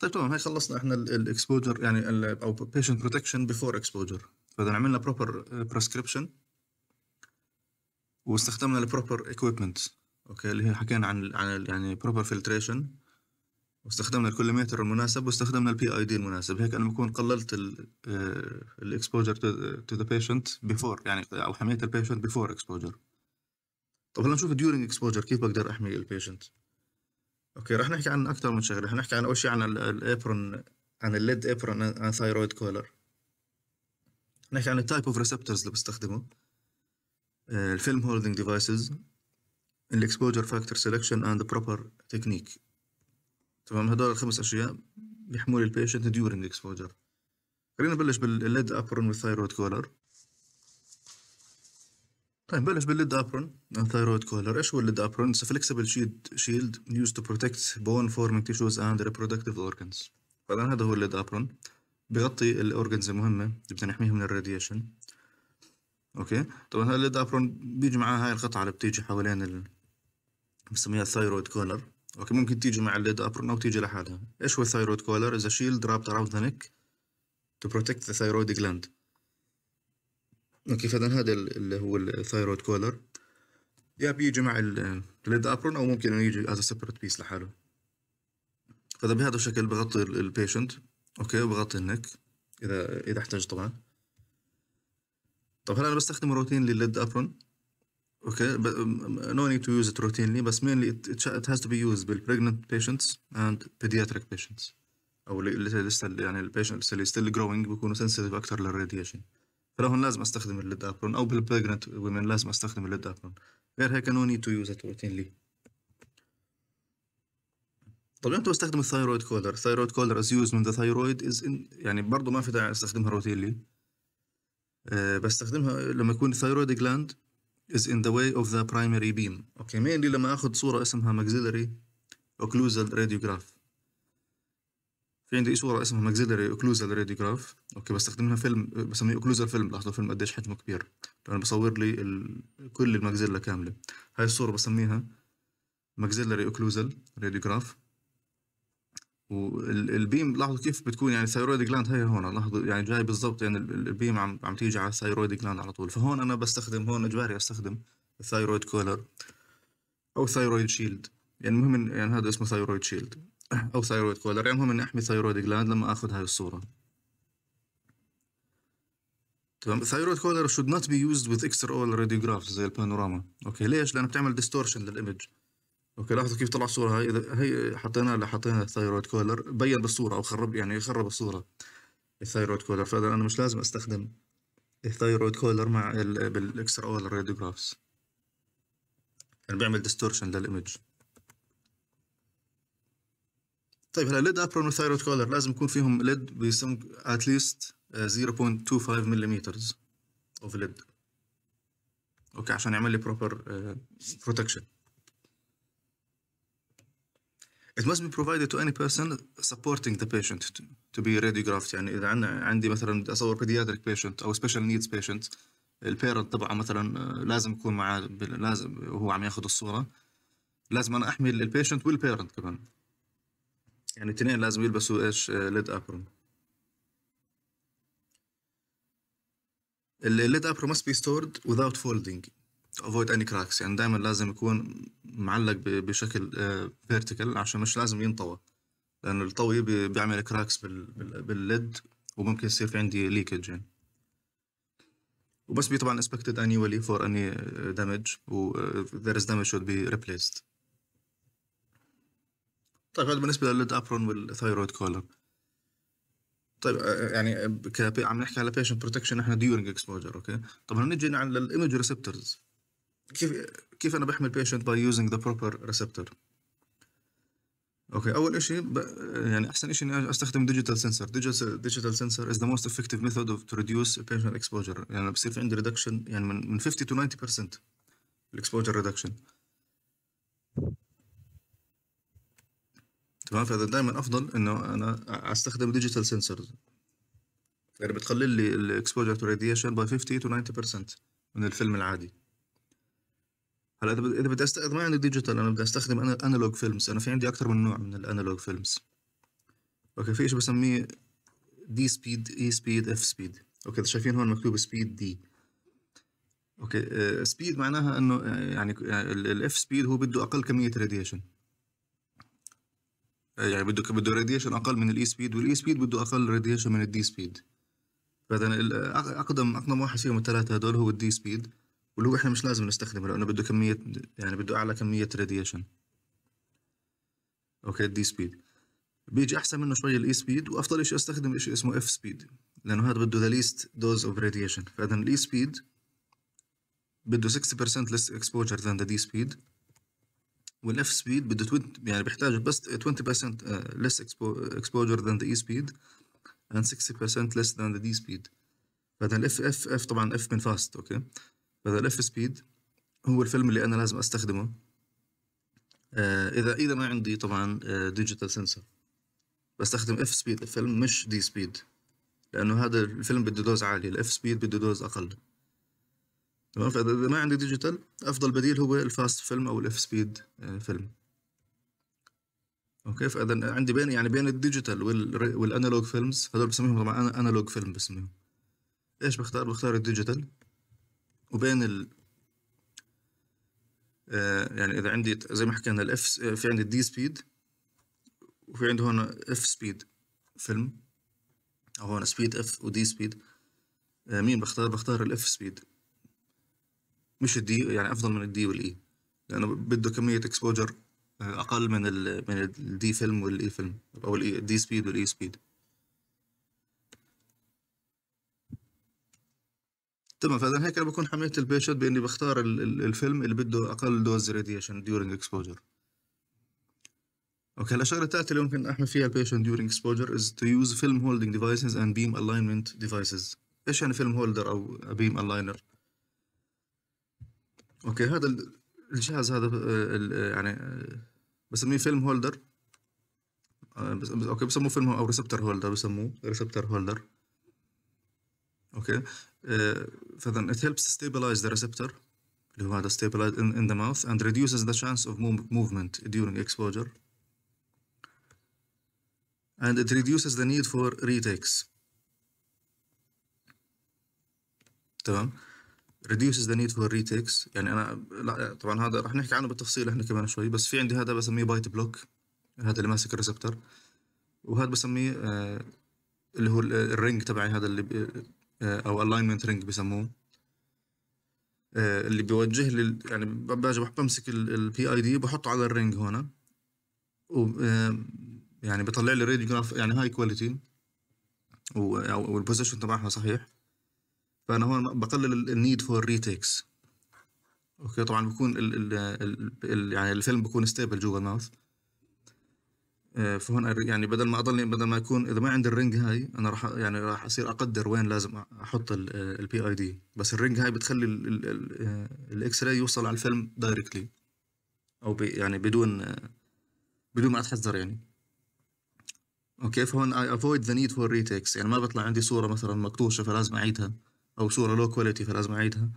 طيب تمام هاي خلصنا احنا الاكسبوجر يعني او بيشنت بروتكشن بيفور اكسبوجر فاذا عملنا بروبر بريسكربشن آه، واستخدمنا البروبر ايكويبمنت اوكي اللي هي حكينا عن عن يعني بروبر فلتريشن واستخدمنا الكوليميتر المناسب واستخدمنا البي اي دي المناسب هيك انا بكون قللت الاكسبوجر تو ذا بيشنت بيفور يعني او حميت البيشنت بيفور اكسبوجر طب هلا نشوف ديورينج اكسبوجر كيف بقدر احمي البيشنت اوكي رح نحكي عن اكثر من شغله رح نحكي عن اول شيء عن الابرون عن الليد ابرون عن ثايرويد كولر نحكي عن التايب اوف ريسبتورز اللي بستخدمه آه، الفيلم هولدنج ديفايسز الاكسبوجر فاكتور سيلكشن اند بروبر تكنيك تمام هدول الخمس اشياء بيحموا البيشنت ديورنج اكسبوجر خلينا نبلش بالليد ابرون والثايرويد كولر طيب نبلش بالليد ابرون ثايرويد كولر ايش هو الليد ابرون؟ It's a flexible shield shield used to protect bone forming tissues and reproductive organs طبعا هذا هو الليد ابرون بغطي الاورجنز المهمه اللي بدنا نحميها من الراديشن اوكي طبعا هذا الليد ابرون بيجي معاه هاي القطعه اللي بتيجي حوالين ال... بنسميها الثايرويد كولر اوكي ممكن تيجي مع الليد ابرون او تيجي لحالها ايش هو الثايرويد كولر؟ Is a shield wrapped around the neck to protect the thyroid gland اوكي فاذا هذا اللي هو الثايرويد كولر يا بيجي مع الليد ابرون او ممكن انه يجي از سيبريت بيس لحاله فاذا بهذا الشكل بغطي البيشنت اوكي وبغطي النك اذا اذا احتاج طبعا طب هلا انا بستخدم روتين للليد ابرون اوكي نو نيد تو يوز ات روتينلي بس مينلي ات هاز تو بي يوز بالبريجننت بيشنتس اند بيدياتريك بيشنتس او اللي لسه يعني البيشنتس اللي ستيل جروينج بيكونوا سنسيتيف اكثر للراديشن فلهون لازم استخدم الليد ابرون او بالبريجننت ومن لازم استخدم الليد ابرون غير هيك نو نيد تو يوز ات روتينلي طب امتى بستخدم الثايرويد كولر؟ الثايرويد كولر از يوز من ذا ثايرويد از يعني برضه ما في داعي استخدمها روتينلي أه بستخدمها لما يكون الثايرويد جلاند is in the way of the primary beam اوكي okay. mainly لما اخذ صوره اسمها maxillary occlusal radiograph في عندي صوره اسمها ماكسيلري اوكلوزال راديوجراف اوكي بستخدمها فيلم بسميه اوكلوزال فيلم لاحظوا فيلم قديش حجمه كبير لانه بصور لي ال... كل الماكسيلا كامله هاي الصوره بسميها ماكسيلري اوكلوزال راديوجراف والبيم لاحظوا كيف بتكون يعني الثايرويد جلاند هي هون لاحظوا يعني جاي بالضبط يعني البيم عم عم تيجي على الثايرويد جلاند على طول فهون انا بستخدم هون اجباري استخدم الثايرويد كولر او ثايرويد شيلد يعني المهم يعني هذا اسمه ثايرويد شيلد او ثايرويد كولر يعني المهم اني احمي ثايرويد جلاند لما اخذ هاي الصوره تمام ثايرويد كولر should not be used with extra all radiographs زي البانوراما اوكي ليش لانه بتعمل ديستورشن للايمج اوكي لاحظوا كيف طلع الصوره هاي اذا هي حطينا لها حطينا الثايرويد كولر بين بالصوره او خرب يعني خرب الصوره الثايرويد كولر فاذا انا مش لازم استخدم الثايرويد كولر مع بالاكسترا اول راديوجرافز يعني بيعمل ديستورشن للايمج طيب هلا ليد ابرون وثايرويد كولر لازم يكون فيهم ليد بسم اتليست 0.25 ملم اوف ليد اوكي عشان يعمل لي بروبر بروتكشن آه، It must be provided to any person supporting the patient to, to be radiographed يعني إذا عنا عندي مثلا بدي أصور pediatric patient أو special needs patient البيرنت تبعه مثلا آه، لازم يكون معاه لازم وهو عم ياخذ الصورة لازم أنا أحمل البيشنت والبيرنت كمان يعني اثنين لازم يلبسوا ايش آه، ليد ابرون الليد ابرون must be stored without folding to avoid any cracks يعني دائما لازم يكون معلق بشكل آه، vertical عشان مش لازم ينطوى لانه الطوي بيعمل كراكس بالليد وممكن يصير في عندي ليكج يعني وبس بي طبعا inspected annually for any آه، damage و if there is damage should be replaced طيب هذا بالنسبه للليد ابرون والثايرويد كولر طيب آه، آه، يعني كبي... عم نحكي على بيشنت بروتكشن احنا ديورنج اكسبوجر اوكي طب نجي على الايمج ريسبتورز كيف كيف انا بحمي البيشنت باي يوزنج ذا بروبر ريسبتور اوكي اول شيء ب... يعني احسن شيء اني استخدم ديجيتال سنسر ديجيتال سنسر از ذا موست افكتيف ميثود اوف تو ريديوس بيشنت اكسبوجر يعني بصير في عندي ريدكشن يعني من من 50 تو 90% الاكسبوجر ريدكشن تمام فاذا دايما افضل انه انا استخدم ديجيتال سنسورز يعني بتقلل لي الاكسبوجر تو راديشن باي 50 تو 90% من الفيلم العادي هلا اذا بدي استخدم ما عندي ديجيتال انا بدي استخدم انا انالوج فيلمز انا في عندي اكثر من نوع من الانالوج فيلمز اوكي في شيء بسميه دي سبيد اي سبيد اف سبيد اوكي شايفين هون مكتوب سبيد دي اوكي سبيد آه، معناها انه آه، يعني آه، الاف سبيد هو بده اقل كميه راديشن يعني بده بده راديشن اقل من الاي سبيد والاي سبيد بده اقل راديشن من الدي سبيد فاذا اقدم اقدم واحد فيهم الثلاثه هدول هو الدي سبيد واللي هو احنا مش لازم نستخدمه لانه بده كميه يعني بده اعلى كميه راديشن اوكي الدي سبيد بيجي احسن منه شوي الاي سبيد e وافضل شيء استخدم شيء اسمه اف سبيد لانه هذا بده ذا ليست دوز اوف راديشن فاذا الاي سبيد e بده 60% less exposure than the D speed والاف سبيد بده يعني بيحتاج بس 20% uh, less exposure than the e speed and 60% less than the d speed فهذا الاف اف اف طبعا اف من فاست اوكي فهذا الاف سبيد هو الفيلم اللي انا لازم استخدمه uh, اذا اذا ما عندي طبعا ديجيتال uh, سنسر بستخدم اف سبيد الفيلم مش دي سبيد لانه هذا الفيلم بده دوز عالي الاف سبيد بده دوز اقل تمام فاذا ما عندك ديجيتال افضل بديل هو الفاست فيلم او الاف سبيد فيلم اوكي فاذا عندي بين يعني بين الديجيتال والانالوج فيلمز هذول بسميهم طبعا انالوج فيلم بسميهم ايش بختار بختار الديجيتال وبين ال آه، يعني اذا عندي زي ما حكينا الاف آه، في عندي الدي سبيد وفي عندي هون اف سبيد فيلم او هون سبيد اف ودي سبيد مين بختار بختار الاف سبيد مش الدي يعني افضل من الدي والاي لانه بده كميه اكسبوجر آه، اقل من الـ من الدي فيلم والاي فيلم او الدي سبيد والاي سبيد تمام فاذا هيك انا بكون حميت البيشنت باني بختار الفيلم اللي بده اقل دوز راديشن ديورنج اكسبوجر اوكي هلا الشغله الثالثه اللي ممكن احمي فيها البيشنت ديورنج اكسبوجر از تو يوز فيلم هولدنج ديفايسز اند بيم الاينمنت ديفايسز ايش يعني فيلم هولدر او بيم الاينر اوكي هذا الجهاز هذا يعني بسميه فيلم هولدر بس اوكي بسموه فيلم او ريسبتر هولدر بسموه ريسبتر هولدر اوكي فذن it helps stabilize the receptor اللي هو هذا stabilize in, in the mouth and reduces the chance of movement during exposure and it reduces the need for retakes تمام reduces the need for retakes يعني انا لا طبعا هذا راح نحكي عنه بالتفصيل احنا كمان شوي بس في عندي هذا بسميه بايت بلوك هذا اللي ماسك الريسبتر وهذا بسميه آه، اللي هو الرينج آه، تبعي هذا اللي آه، او الاينمنت رينج بسموه اللي بيوجه لي يعني باجي بمسك البي اي دي بحطه على الرينج هون و يعني بيطلع لي راديو يعني هاي كواليتي والبوزيشن تبعها صحيح فانا هون بقلل النيد فور ريتيكس اوكي طبعا بيكون ال ال ال يعني الفيلم بيكون ستيبل جوا الماوث آه، فهون يعني بدل ما اضلني بدل ما يكون اذا ما عندي الرنج هاي انا راح يعني راح اصير اقدر وين لازم احط البي اي دي بس الرنج هاي بتخلي الاكس راي آه، يوصل على الفيلم دايركتلي او يعني بدون آه، بدون ما اتحذر يعني اوكي فهون اي افويد ذا نيد فور ريتكس يعني ما بطلع عندي صوره مثلا مقطوشه فلازم اعيدها او صوره لو كواليتي فلازم اعيدها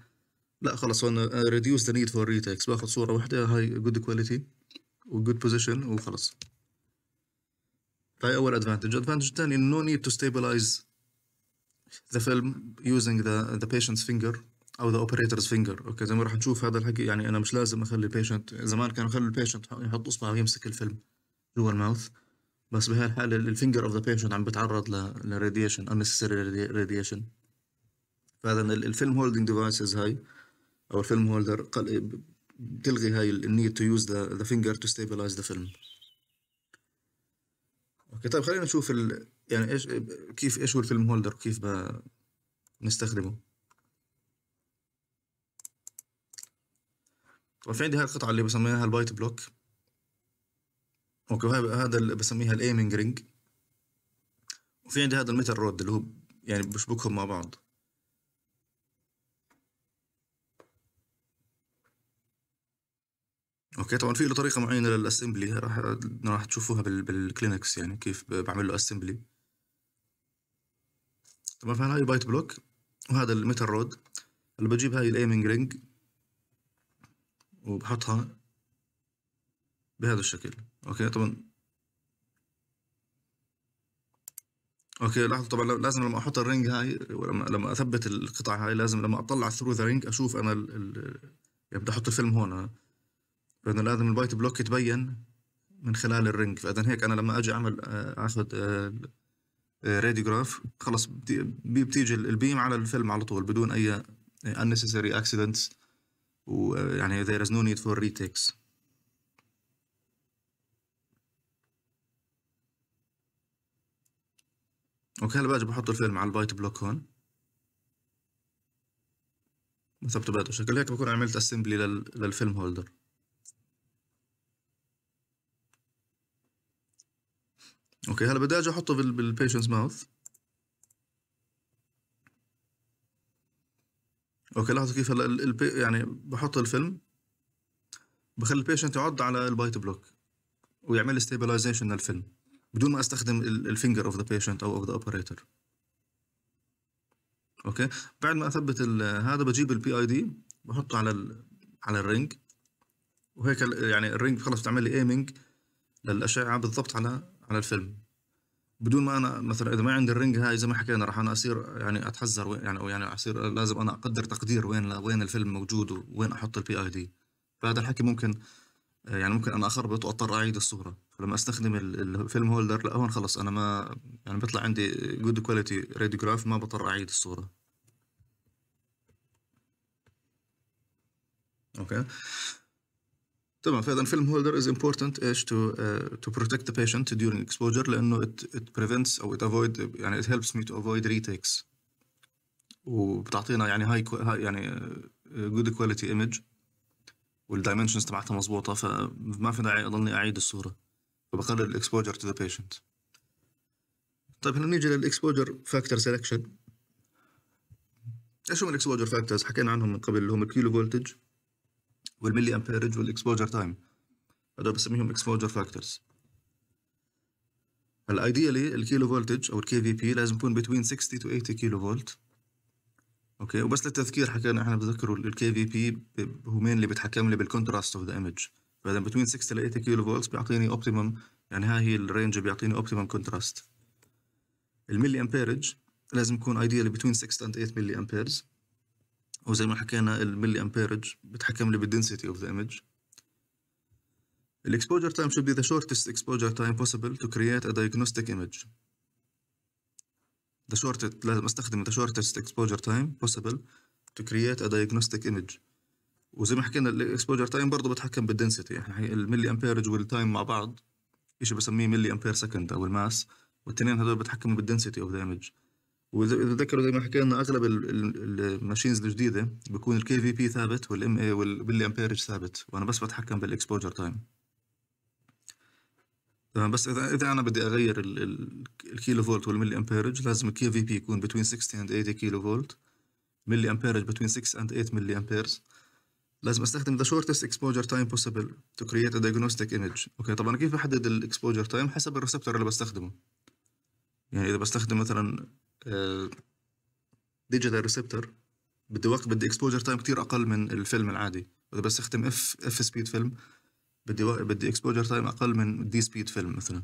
لا خلاص انا ريديوس ذا نيد فور ريتكس باخذ صوره واحده هاي جود كواليتي وجود بوزيشن وخلاص هاي اول ادفانتج الادفانتج الثاني نو نيد تو ستابلايز ذا فيلم يوزنج ذا ذا بيشنتس فينجر او ذا اوبريتورز فينجر اوكي زي ما راح نشوف هذا الحكي يعني انا مش لازم اخلي البيشنت زمان كانوا يخلوا البيشنت يحط اصبعه ويمسك الفيلم جوا الماوث بس بهالحاله الفينجر اوف ذا بيشنت عم بتعرض ان unnecessary radiation فاذا الفيلم هولدنج ديفايسز هاي او الفيلم هولدر بتلغي هاي النيد تو يوز ذا فينجر تو ستابلايز ذا فيلم اوكي طيب خلينا نشوف ال... يعني ايش كيف ايش هو الفيلم هولدر وكيف بنستخدمه طبعا في عندي هاي القطعه اللي بسميها البايت بلوك اوكي هذا اللي بسميها الايمنج رينج وفي عندي هذا الميتال رود اللي هو يعني بشبكهم مع بعض اوكي طبعا في له طريقه معينه للاسمبلي راح راح تشوفوها بالكلينكس يعني كيف بعمل له اسمبلي في فهاي البايت بلوك وهذا الميتال رود اللي بجيب هاي الايمنج رينج وبحطها بهذا الشكل اوكي طبعا اوكي لاحظوا طبعا لازم لما احط الرينج هاي ولما لما اثبت القطعه هاي لازم لما اطلع ثرو ذا رينج اشوف انا ال... ال... يعني بدي احط الفيلم هون فاذا لازم البايت بلوك يتبين من خلال الرنج فاذا هيك انا لما اجي اعمل آه، اخذ آه، آه، راديوغراف خلص بتيجي البيم على الفيلم على طول بدون اي unnecessary accidents ويعني there is no need for retakes اوكي هلا باجي بحط الفيلم على البايت بلوك هون مثبت بهذا الشكل هيك بكون عملت اسمبلي للفيلم هولدر اوكي هلا بدي اجي احطه بالبيشنس ماوث اوكي لاحظوا كيف هلا البي... يعني بحط الفيلم بخلي البيشنت يعض على البايت بلوك ويعمل ستيبلايزيشن للفيلم بدون ما استخدم الفينجر اوف ذا بيشنت او اوف ذا اوبريتور اوكي بعد ما اثبت هذا بجيب البي اي دي بحطه على ال... على الرينج وهيك يعني الرينج خلص بتعمل لي ايمنج للاشعه بالضبط على على الفيلم بدون ما انا مثلا اذا ما عندي الرنج هاي زي ما حكينا راح انا اصير يعني اتحذر وين يعني او يعني اصير لازم انا اقدر تقدير وين وين الفيلم موجود وين احط البي اي دي فهذا الحكي ممكن يعني ممكن انا اخربط واضطر اعيد الصوره فلما استخدم الفيلم هولدر لا هون خلص انا ما يعني بيطلع عندي جود كواليتي راديوجراف ما بضطر اعيد الصوره اوكي تمام فاذا فيلم هولدر از امبورتنت ايش تو تو بروتكت ذا بيشنت during اكسبوجر لانه ات ات بريفنتس او ات افويد يعني ات هيلبس مي تو افويد ريتيكس وبتعطينا يعني هاي يعني جود كواليتي ايمج والدايمنشنز تبعتها مضبوطه فما في داعي اضلني اعيد الصوره فبقلل الاكسبوجر تو ذا بيشنت طيب هنا نيجي للاكسبوجر فاكتور سيلكشن ايش هم الاكسبوجر فاكتورز حكينا عنهم من قبل اللي هم الكيلو فولتج والملي امبيرج والاكسبوجر تايم هذول بسميهم اكسبوجر فاكتورز هلا ايديالي الكيلو فولتج او الكي في بي لازم يكون بين 60 تو 80 كيلو فولت اوكي وبس للتذكير حكينا احنا بتذكروا الكي في بي هو مين اللي بيتحكم لي بالكونتراست اوف ذا ايمج فاذا بين 60 ل 80 كيلو فولت بيعطيني اوبتيمم يعني هاي هي الرينج بيعطيني اوبتيمم كونتراست الملي امبيرج لازم يكون ايديالي بين 6 اند 8 ملي امبيرز هو زي ما حكينا الملي امبيرج بتحكم لي بالدنسيتي اوف ذا ايمج الاكسبوجر تايم should be the shortest exposure time possible to create a diagnostic image the shortest لازم استخدم the shortest exposure time possible to create a diagnostic image وزي ما حكينا الاكسبوجر تايم برضه بتحكم بالدنسيتي احنا يعني الملي امبيرج والتايم مع بعض شيء بسميه ملي امبير سكند او الماس والتنين هذول بتحكموا بالدنسيتي اوف ذا ايمج تذكروا زي ما حكينا اغلب الماشينز الجديده بيكون الكي في بي ثابت والام اي والبلي امبيرج ثابت وانا بس بتحكم بالاكسبوجر تايم تمام بس اذا اذا انا بدي اغير الكيلو فولت والملي امبيرج لازم الكي في بي يكون بتوين 60 اند 80 كيلو فولت ملي امبيرج بتوين 6 اند 8 ملي امبيرز لازم استخدم the shortest exposure time possible to create a diagnostic image اوكي طبعا كيف بحدد الاكسبوجر تايم حسب الريسبتور اللي بستخدمه يعني اذا بستخدم مثلا ديجيتال آه، ريسبتر بدي وقت بدي اكسبوجر تايم كتير اقل من الفيلم العادي اذا بستخدم اف اف سبيد فيلم بدي وقت بدي اكسبوجر تايم اقل من دي سبيد فيلم مثلا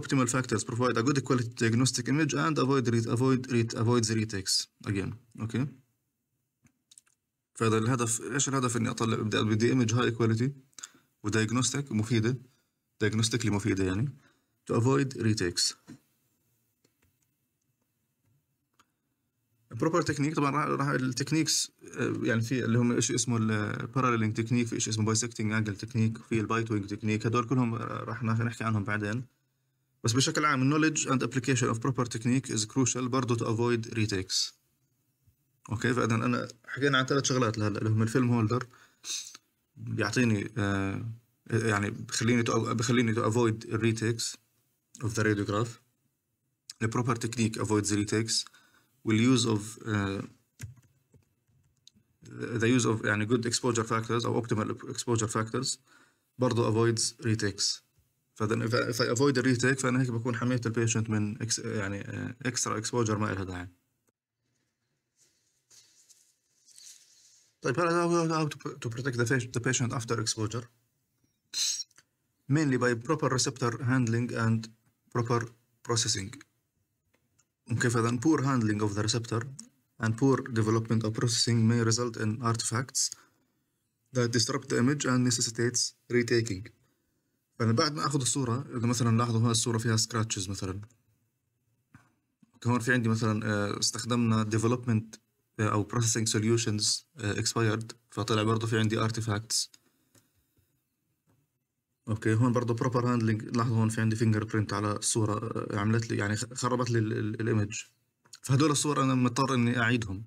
optimal factors provide a good quality diagnostic image and avoid read avoid read avoid the retakes again اوكي okay. فهذا الهدف ايش الهدف اني اطلع بدي بدي ايمج هاي كواليتي ودايجنوستيك مفيده دايجنوستيكلي مفيده يعني to avoid retakes. proper تكنيك طبعا راح التكنيكس آه، يعني في اللي هم شيء اسمه الباراليلينج تكنيك في شيء اسمه بايسكتنج انجل تكنيك في البايت وينج تكنيك هدول كلهم راح نحكي عنهم بعدين بس بشكل عام النولج اند ابلكيشن اوف بروبر تكنيك از كروشال برضه تو افويد ريتيكس اوكي فاذا انا حكينا عن ثلاث شغلات لهلا اللي هم الفيلم هولدر بيعطيني آه يعني بخليني تو بخليني تو افويد الريتيكس of the radiograph, the proper technique avoids retakes, will use of uh, the use of يعني good exposure factors or optimal exposure factors برضه avoids retakes. فإذا if I avoid a retake فأنا هيك بكون حميت البيشنت من إكس يعني اكسترا uh, exposure ما إلها داعي. طيب how to protect the patient after exposure? Mainly by proper receptor handling and proper processing. Okay, then poor handling of the receptor and poor development of processing may result in artifacts that disrupt the image and necessitates retaking. فأنا بعد ما آخذ الصورة إذا مثلا لاحظوا هاي الصورة فيها سكراتشز مثلا هون في عندي مثلا استخدمنا development أو processing solutions expired فطلع برضه في عندي artifacts اوكي هون برضه بروبر هاندلنج لاحظوا هون في عندي فينجر برينت على الصوره آه، عملت لي يعني خربت لي الايمج فهدول الصور انا مضطر اني اعيدهم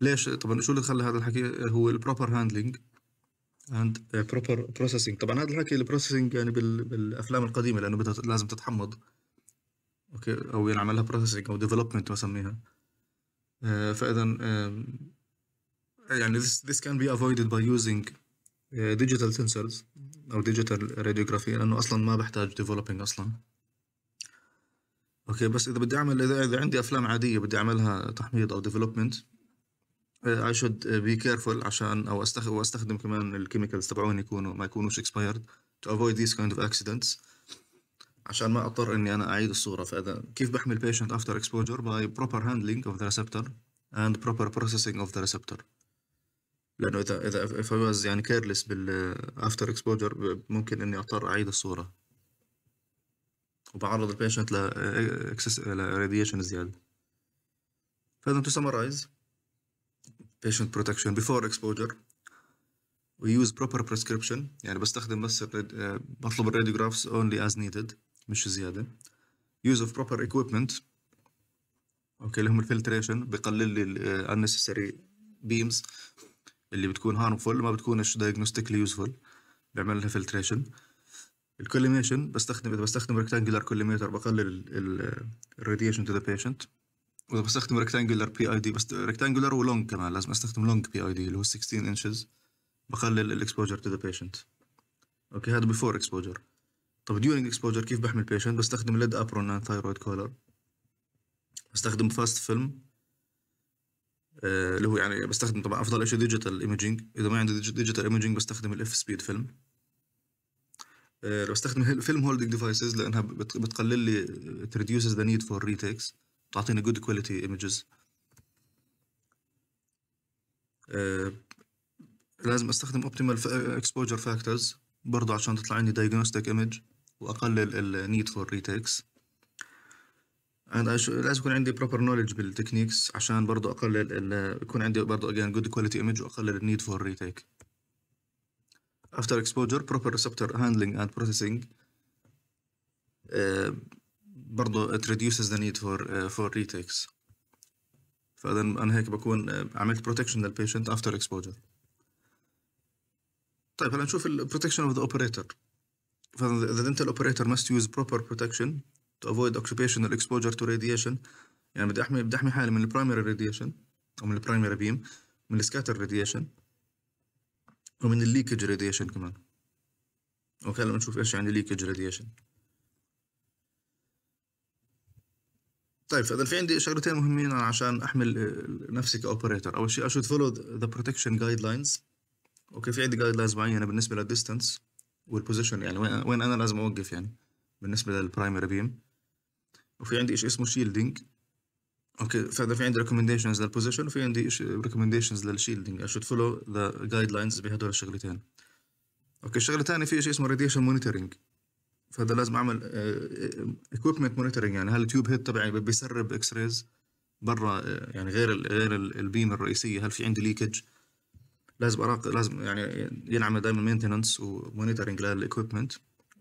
ليش طبعا شو اللي خلى هذا الحكي هو البروبر هاندلنج اند بروبر بروسيسنج طبعا هذا الحكي البروسيسنج يعني بالافلام القديمه لانه بدها لازم تتحمض اوكي او ينعمل لها بروسيسنج او ديفلوبمنت بسميها آه، فاذا يعني this, this can be avoided by using آه، digital sensors او ديجيتال راديوغرافي لانه اصلا ما بحتاج ديفلوبينج اصلا اوكي بس اذا بدي اعمل اذا عندي افلام عاديه بدي اعملها تحميض او ديفلوبمنت اي شود بي كيرفول عشان او استخدم واستخدم كمان الكيميكالز تبعون يكونوا ما يكونوش اكسبايرد تو افويد ذيس كايند اوف اكسيدنتس عشان ما اضطر اني انا اعيد الصوره فاذا كيف بحمي البيشنت افتر اكسبوجر باي بروبر هاندلينج اوف ذا ريسبتور اند بروبر بروسيسنج اوف ذا ريسبتور لانه اذا اذا اف يعني كيرلس بالافتر اكسبوجر ممكن اني اضطر اعيد الصوره وبعرض البيشنت لراديشن زياده فاذا تو سمرايز patient protection before exposure we use proper prescription يعني بستخدم بس بطلب الراديوجرافز only as needed مش زيادة use of proper equipment اوكي اللي هم الفلتريشن بقلل لي unnecessary beams اللي بتكون هارمفول ما بتكونش دايجنوستيكلي يوزفول بعمل لها فلتريشن الكوليميشن بستخدم اذا بستخدم ريكتانجلر كوليميتر بقلل الراديشن تو ذا بيشنت واذا بستخدم ريكتانجلر بي اي دي بس ريكتانجلر ولونج كمان لازم استخدم لونج بي اي دي اللي هو 16 انشز بقلل الاكسبوجر تو ذا بيشنت اوكي هذا بيفور اكسبوجر طب ديورنج اكسبوجر كيف بحمي البيشنت بستخدم ليد ابرون ثايرويد كولر بستخدم فاست فيلم آه، اللي هو يعني بستخدم طبعا افضل شيء ديجيتال ايمجينج اذا ما عندي ديجيتال ايمجينج بستخدم الاف سبيد فيلم بستخدم فيلم هولدنج ديفايسز لانها بتقلل لي تريديوسز ذا نيد فور ريتيكس بتعطيني جود كواليتي ايمجز لازم استخدم اوبتيمال اكسبوجر فاكتورز برضه عشان تطلع عندي دايجنوستيك ايمج واقلل النيد فور ريتيكس انا لازم يكون عندي بروبر نولج بالتكنيكس عشان برضه اقلل يكون عندي برضه again good quality image واقلل النيد فور ريتيك after exposure proper receptor handling and processing uh, برضه it reduces the need for uh, for retakes فاذا انا هيك بكون عملت بروتكشن للبيشنت after exposure طيب هلا نشوف ال protection of the operator فاذا the dental operator must use proper protection to avoid occupational exposure to radiation يعني بدي احمي بدي احمي حالي من البرايمري راديشن او من البرايمري بيم من السكاتر راديشن ومن الليكج راديشن كمان اوكي هلا بنشوف ايش يعني ليكج راديشن طيب فاذا في عندي شغلتين مهمين عشان احمي نفسي كاوبريتور اول شيء I should follow the protection guidelines اوكي في عندي جايد لاينز معينه بالنسبه للديستنس والبوزيشن يعني وين انا لازم اوقف يعني بالنسبه للبرايمري بيم وفي عندي شيء اسمه شيلدنج اوكي فاذا في عندي ريكومنديشنز للبوزيشن وفي عندي ريكومنديشنز للشيلدنج اي شود فولو ذا جايد لاينز بهدول الشغلتين اوكي الشغله الثانيه في شيء اسمه راديشن مونيتورنج فهذا لازم اعمل اكويبمنت آه، مونيتورنج يعني هل التيوب هيد تبعي بيسرب اكس ريز برا آه، يعني غير ال غير البيم الرئيسيه هل في عندي ليكج لازم اراقب لازم يعني ينعمل دائما مينتننس ومونيتورنج للاكويبمنت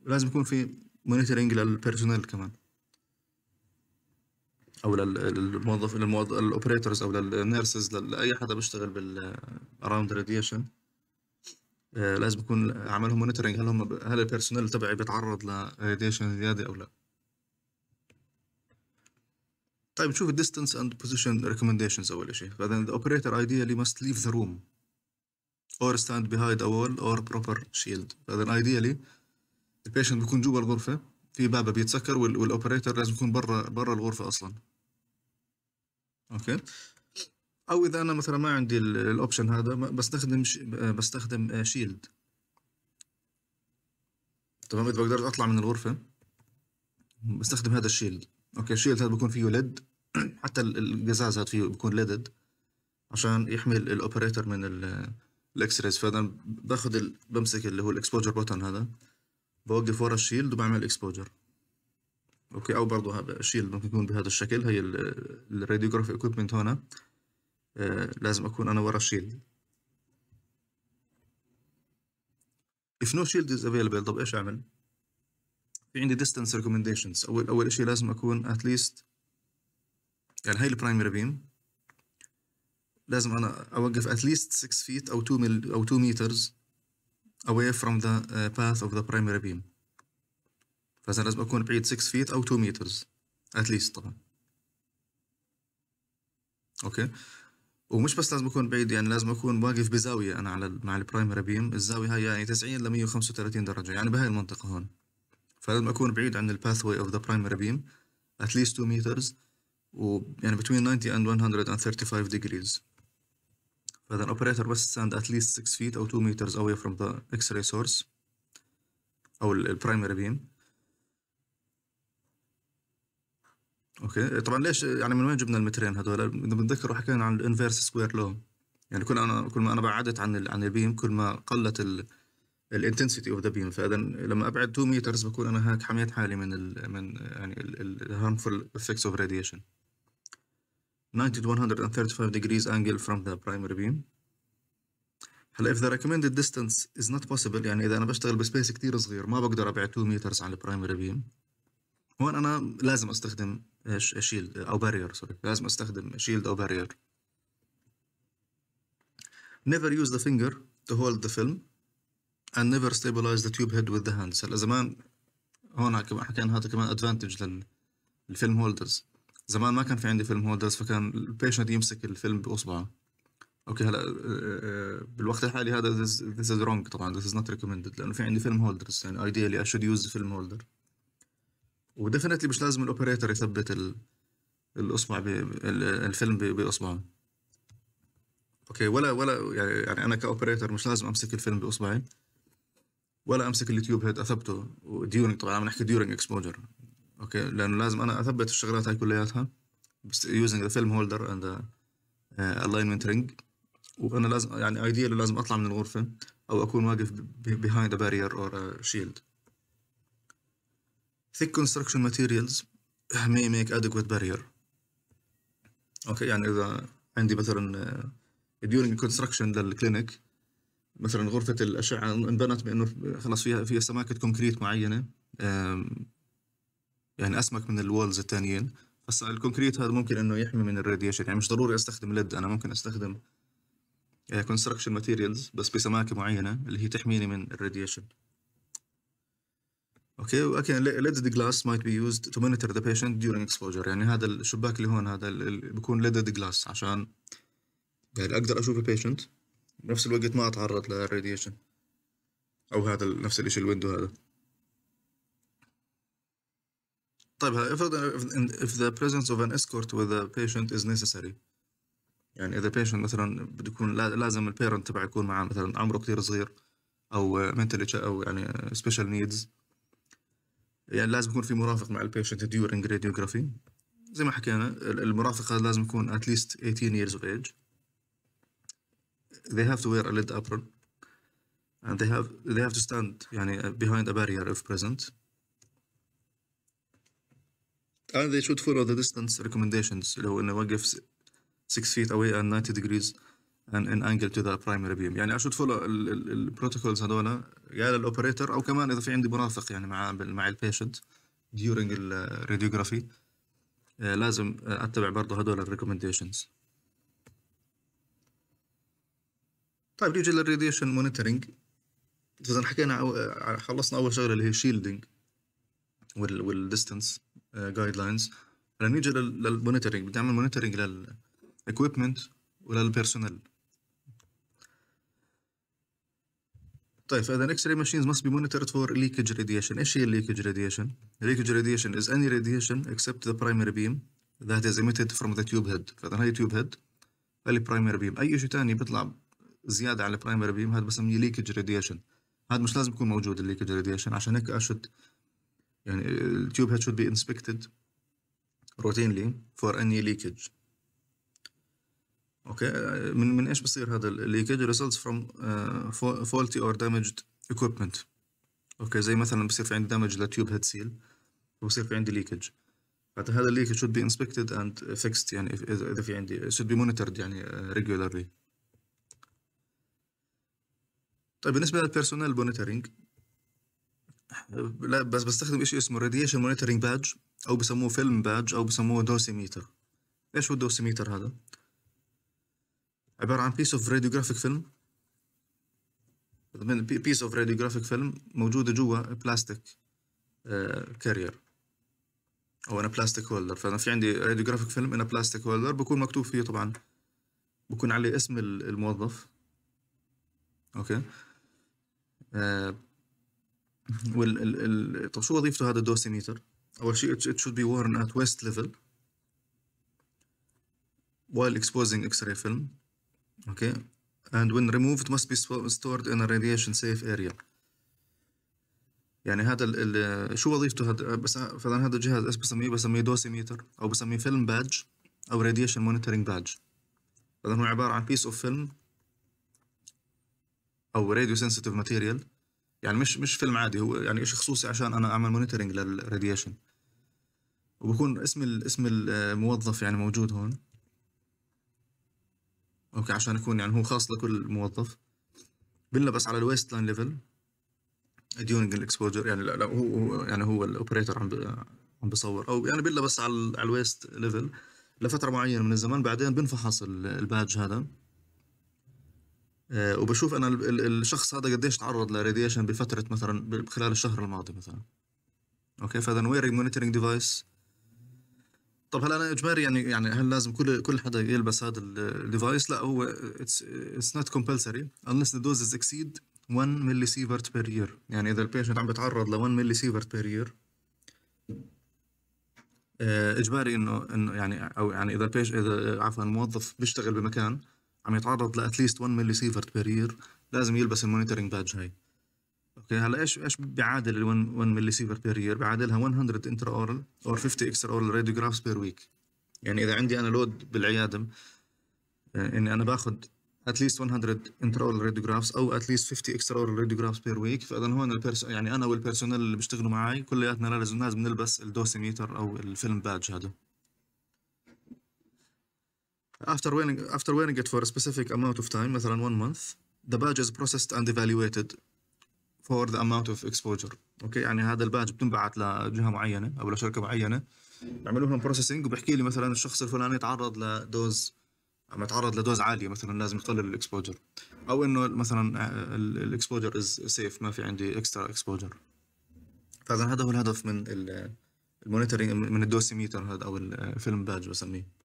لازم يكون في مونيتورنج للبيرسونيل كمان او للموظف للاوبريتورز او للنيرسز لاي حدا بيشتغل بال اراوند آه، راديشن لازم يكون عملهم مونيتورنج هل هم هل البيرسونيل تبعي بيتعرض لراديشن زياده او لا طيب نشوف الديستنس اند بوزيشن ريكومنديشنز اول شيء بعدين الاوبريتور ايديالي ماست ليف ذا روم اور ستاند behind a wall or proper shield بعدين ايديالي البيشنت بيكون جوا الغرفه في باب بيتسكر والاوبريتور لازم يكون برا برا الغرفه اصلا اوكي او اذا انا مثلا ما عندي الاوبشن هذا بستخدم بستخدم شيلد تمام اذا بقدر اطلع من الغرفه بستخدم هذا الشيلد اوكي الشيلد هذا بيكون فيه ليد حتى القزاز هذا فيه بيكون ليدد عشان يحمي الاوبريتور من الاكس ريز فانا باخذ بمسك اللي هو الاكسبوجر بوتن هذا بوقف ورا الشيلد وبعمل اكسبوجر اوكي او برضه الشيلد ممكن يكون بهذا الشكل هي الراديوجرافي اكويبمنت هنا آه لازم اكون انا ورا الشيلد if no shield is available طب ايش اعمل في عندي distance recommendations اول اول شيء لازم اكون at least يعني هاي البرايمري بيم لازم انا اوقف at least 6 feet او 2 او 2 meters away from the uh, path of the primary beam فإذا لازم أكون بعيد 6 feet أو 2 meters at least طبعا أوكي ومش بس لازم أكون بعيد يعني لازم أكون واقف بزاوية أنا على مع البرايمري بيم الزاوية هاي يعني 90 ل 135 درجة يعني بهاي المنطقة هون فلازم أكون بعيد عن الباثوي of the primary beam at least 2 meters و يعني between 90 and 135 degrees that an operator must stand at least 6 feet أو 2 meters away from the X-ray source أو ال primary beam اوكي طبعا ليش يعني من وين جبنا المترين هذول؟ اذا بتذكروا حكينا عن الانفيرس سكوير لو يعني كل انا كل ما انا بعدت عن عن البيم كل ما قلت الانتنسيتي اوف ذا بيم فاذا لما ابعد 2 مترز بكون انا هيك حميت حالي من الـ من يعني الهارمفول افكتس اوف راديشن 90 to 135 degrees angle from the primary beam هلا if the recommended distance is not possible يعني إذا أنا بشتغل بسبيس كتير صغير ما بقدر أبعد 2 meters عن البرايمري بيم هون أنا لازم أستخدم آه، شيلد آه، أو بارير سوري لازم أستخدم شيلد أو بارير never use the finger to hold the film and never stabilize the tube head with the hands هلا زمان هون كمان حكينا هذا كمان ادفانتج للفيلم هولدرز زمان ما كان في عندي فيلم هولدرز فكان البيشنت يمسك الفيلم باصبعه اوكي هلا آه، آه، بالوقت الحالي هذا ذس از رونج طبعا ذس از نوت ريكومندد لانه في عندي فيلم هولدرز يعني ايديالي اي شود يوز فيلم هولدر وديفنتلي مش لازم الاوبريتور يثبت ال... الاصبع ب... الفيلم ب... باصبعه اوكي ولا ولا يعني, يعني انا كاوبريتور مش لازم امسك الفيلم باصبعي ولا امسك اليوتيوب هيد اثبته ديورنج طبعا عم نحكي ديورنج اكسبوجر اوكي لانه لازم انا اثبت الشغلات هاي كلياتها بس يوزنج ذا فيلم هولدر اند الاينمنت رينج وانا لازم يعني ايديال لازم اطلع من الغرفه او اكون واقف بيهايند ا بارير اور شيلد thick construction materials may make adequate barrier اوكي يعني اذا عندي مثلا uh, during construction للكلينيك مثلا غرفه الاشعه انبنت بانه خلاص فيها فيها سماكه كونكريت معينه um, يعني اسمك من الوولز الثانيين هسا الكونكريت هذا ممكن انه يحمي من الراديشن يعني مش ضروري استخدم ليد انا ممكن استخدم كونستراكشن آه, ماتيريالز بس بسماكه معينه اللي هي تحميني من الراديشن اوكي واكن ليدد جلاس مايت بي يوزد تو مونيتور ذا بيشنت during اكسبوجر يعني هذا الشباك اللي هون هذا اللي بيكون ليدد جلاس عشان يعني اقدر اشوف البيشنت بنفس الوقت ما اتعرض للراديشن او هذا نفس الشيء الويندو هذا طيب if, if the presence of an escort with a patient is necessary يعني اذا patient مثلا بده يكون لازم البيرنت تبعه يكون معه مثلا عمره كثير صغير او mentally او يعني special needs يعني لازم يكون في مرافق مع البيشنت during radiography زي ما حكينا المرافق هذا لازم يكون at least 18 years of age they have to wear a lid apron and they have they have to stand يعني behind a barrier if present and uh, they should follow the distance recommendations اللي هو انه وقف 6 feet away and 90 degrees and an angle to the primary beam يعني I should follow البروتوكولز هذول يا operator او كمان اذا في عندي مرافق يعني مع مع البيشنت during الراديوغرافي آه، لازم اتبع برضه هذول الريكومنديشنز طيب نيجي للراديشن مونيتورنج اذا حكينا خلصنا اول شغله اللي هي شيلدنج والديستنس جايد لاينز لما نيجي للمونيتورنج بنعمل مونيتورنج للاكويبمنت وللبيرسونال طيب فاذا اكس راي ماشينز must be monitored for leakage radiation ايش هي leakage radiation leakage radiation is any radiation except the primary beam that is emitted from the tube head فاذا هاي tube head اللي primary beam اي شيء ثاني بيطلع زياده على primary beam هذا بسميه leakage radiation هذا مش لازم يكون موجود الليكج radiation عشان هيك I should يعني the tube head should be inspected routinely for any leakage اوكي آه، من من ايش بصير هذا الليكج results from uh, faulty or damaged equipment اوكي زي مثلا بصير في عندي دامج لتيوب هيد سيل وبصير في عندي ليكج معناتها هذا الليكج should be inspected and fixed يعني اذا في عندي should be monitored يعني regularly طيب بالنسبه للبيرسونال مونيتورنج لا بس بستخدم شيء اسمه راديشن مونيتورنج بادج او بسموه فيلم بادج او بسموه دوسيميتر ايش هو الدوسيميتر هذا عباره عن بيس اوف راديوجرافيك فيلم بيس اوف راديوجرافيك فيلم موجوده جوا بلاستيك آه، كارير او انا بلاستيك هولدر فانا في عندي راديوجرافيك فيلم انا بلاستيك هولدر بكون مكتوب فيه طبعا بكون عليه اسم الموظف اوكي آه، وال طب شو وظيفته هذا الدوسيميتر؟ اول شيء it should be worn at waist level while exposing X-ray film okay and when removed must be stored in a radiation safe area يعني هذا ال شو وظيفته هذا بس فلان هذا الجهاز ايش بسميه بسميه دوسيميتر او بسميه فيلم بادج او radiation monitoring badge فلان هو عباره عن بيس اوف فيلم او راديو سنسيتيف ماتيريال يعني مش مش فيلم عادي هو يعني شيء خصوصي عشان انا اعمل مونيتورنج للراديشن وبكون اسم اسم الموظف يعني موجود هون اوكي عشان يكون يعني هو خاص لكل موظف بنلبس على الويست لاين ليفل ديونج الاكسبوجر يعني لا هو يعني هو الاوبريتور عم عم بصور او يعني بنلبس على على الويست ليفل لفتره معينه من الزمن بعدين بنفحص البادج هذا آه، وبشوف انا الشخص هذا قديش تعرض لراديشن بفتره مثلا خلال الشهر الماضي مثلا اوكي فاذا وير مونيتورنج ديفايس طب هل انا اجباري يعني يعني هل لازم كل كل حدا يلبس هذا الديفايس؟ لا هو اتس نوت كومبلسري unless the doses exceed 1 ملي سيفرت بير يير يعني اذا البيشنت عم بيتعرض ل 1 ملي سيفرت بير يير اجباري انه انه يعني او يعني اذا البيش اذا عفوا الموظف بيشتغل بمكان عم يتعرض لاتليست 1 ملي سيفرت بير يير لازم يلبس المونيتورنج بادج هاي اوكي هلا ايش ايش بيعادل ال 1 ملي سيفرت بير يير بيعادلها 100 انتر اورال او 50 اكسترا اورال راديوجرافز بير ويك يعني اذا عندي انا لود بالعياده آه، اني انا باخذ اتليست 100 انتر اورال راديوجرافز او اتليست 50 اكسترا اورال راديوجرافز بير ويك فاذا هون البرس يعني انا والبيرسونال اللي بيشتغلوا معي كلياتنا لازم لازم نلبس الدوسيميتر او الفيلم بادج هذا After wearing, after wearing it for a specific amount of time, مثلا one month, the badge is processed and evaluated for the amount of exposure. اوكي يعني هذا الباج بتنبعت لجهه معينه او لشركه معينه بيعملوا لهم بروسيسنج وبحكي لي مثلا الشخص الفلاني تعرض لدوز عم يتعرض لدوز عاليه مثلا لازم يقلل الاكسبوجر او انه مثلا الاكسبوجر از سيف ما في عندي اكسترا اكسبوجر فاذا هذا هو الهدف من المونيتورنج من الدوسيميتر هذا او الفيلم بادج بسميه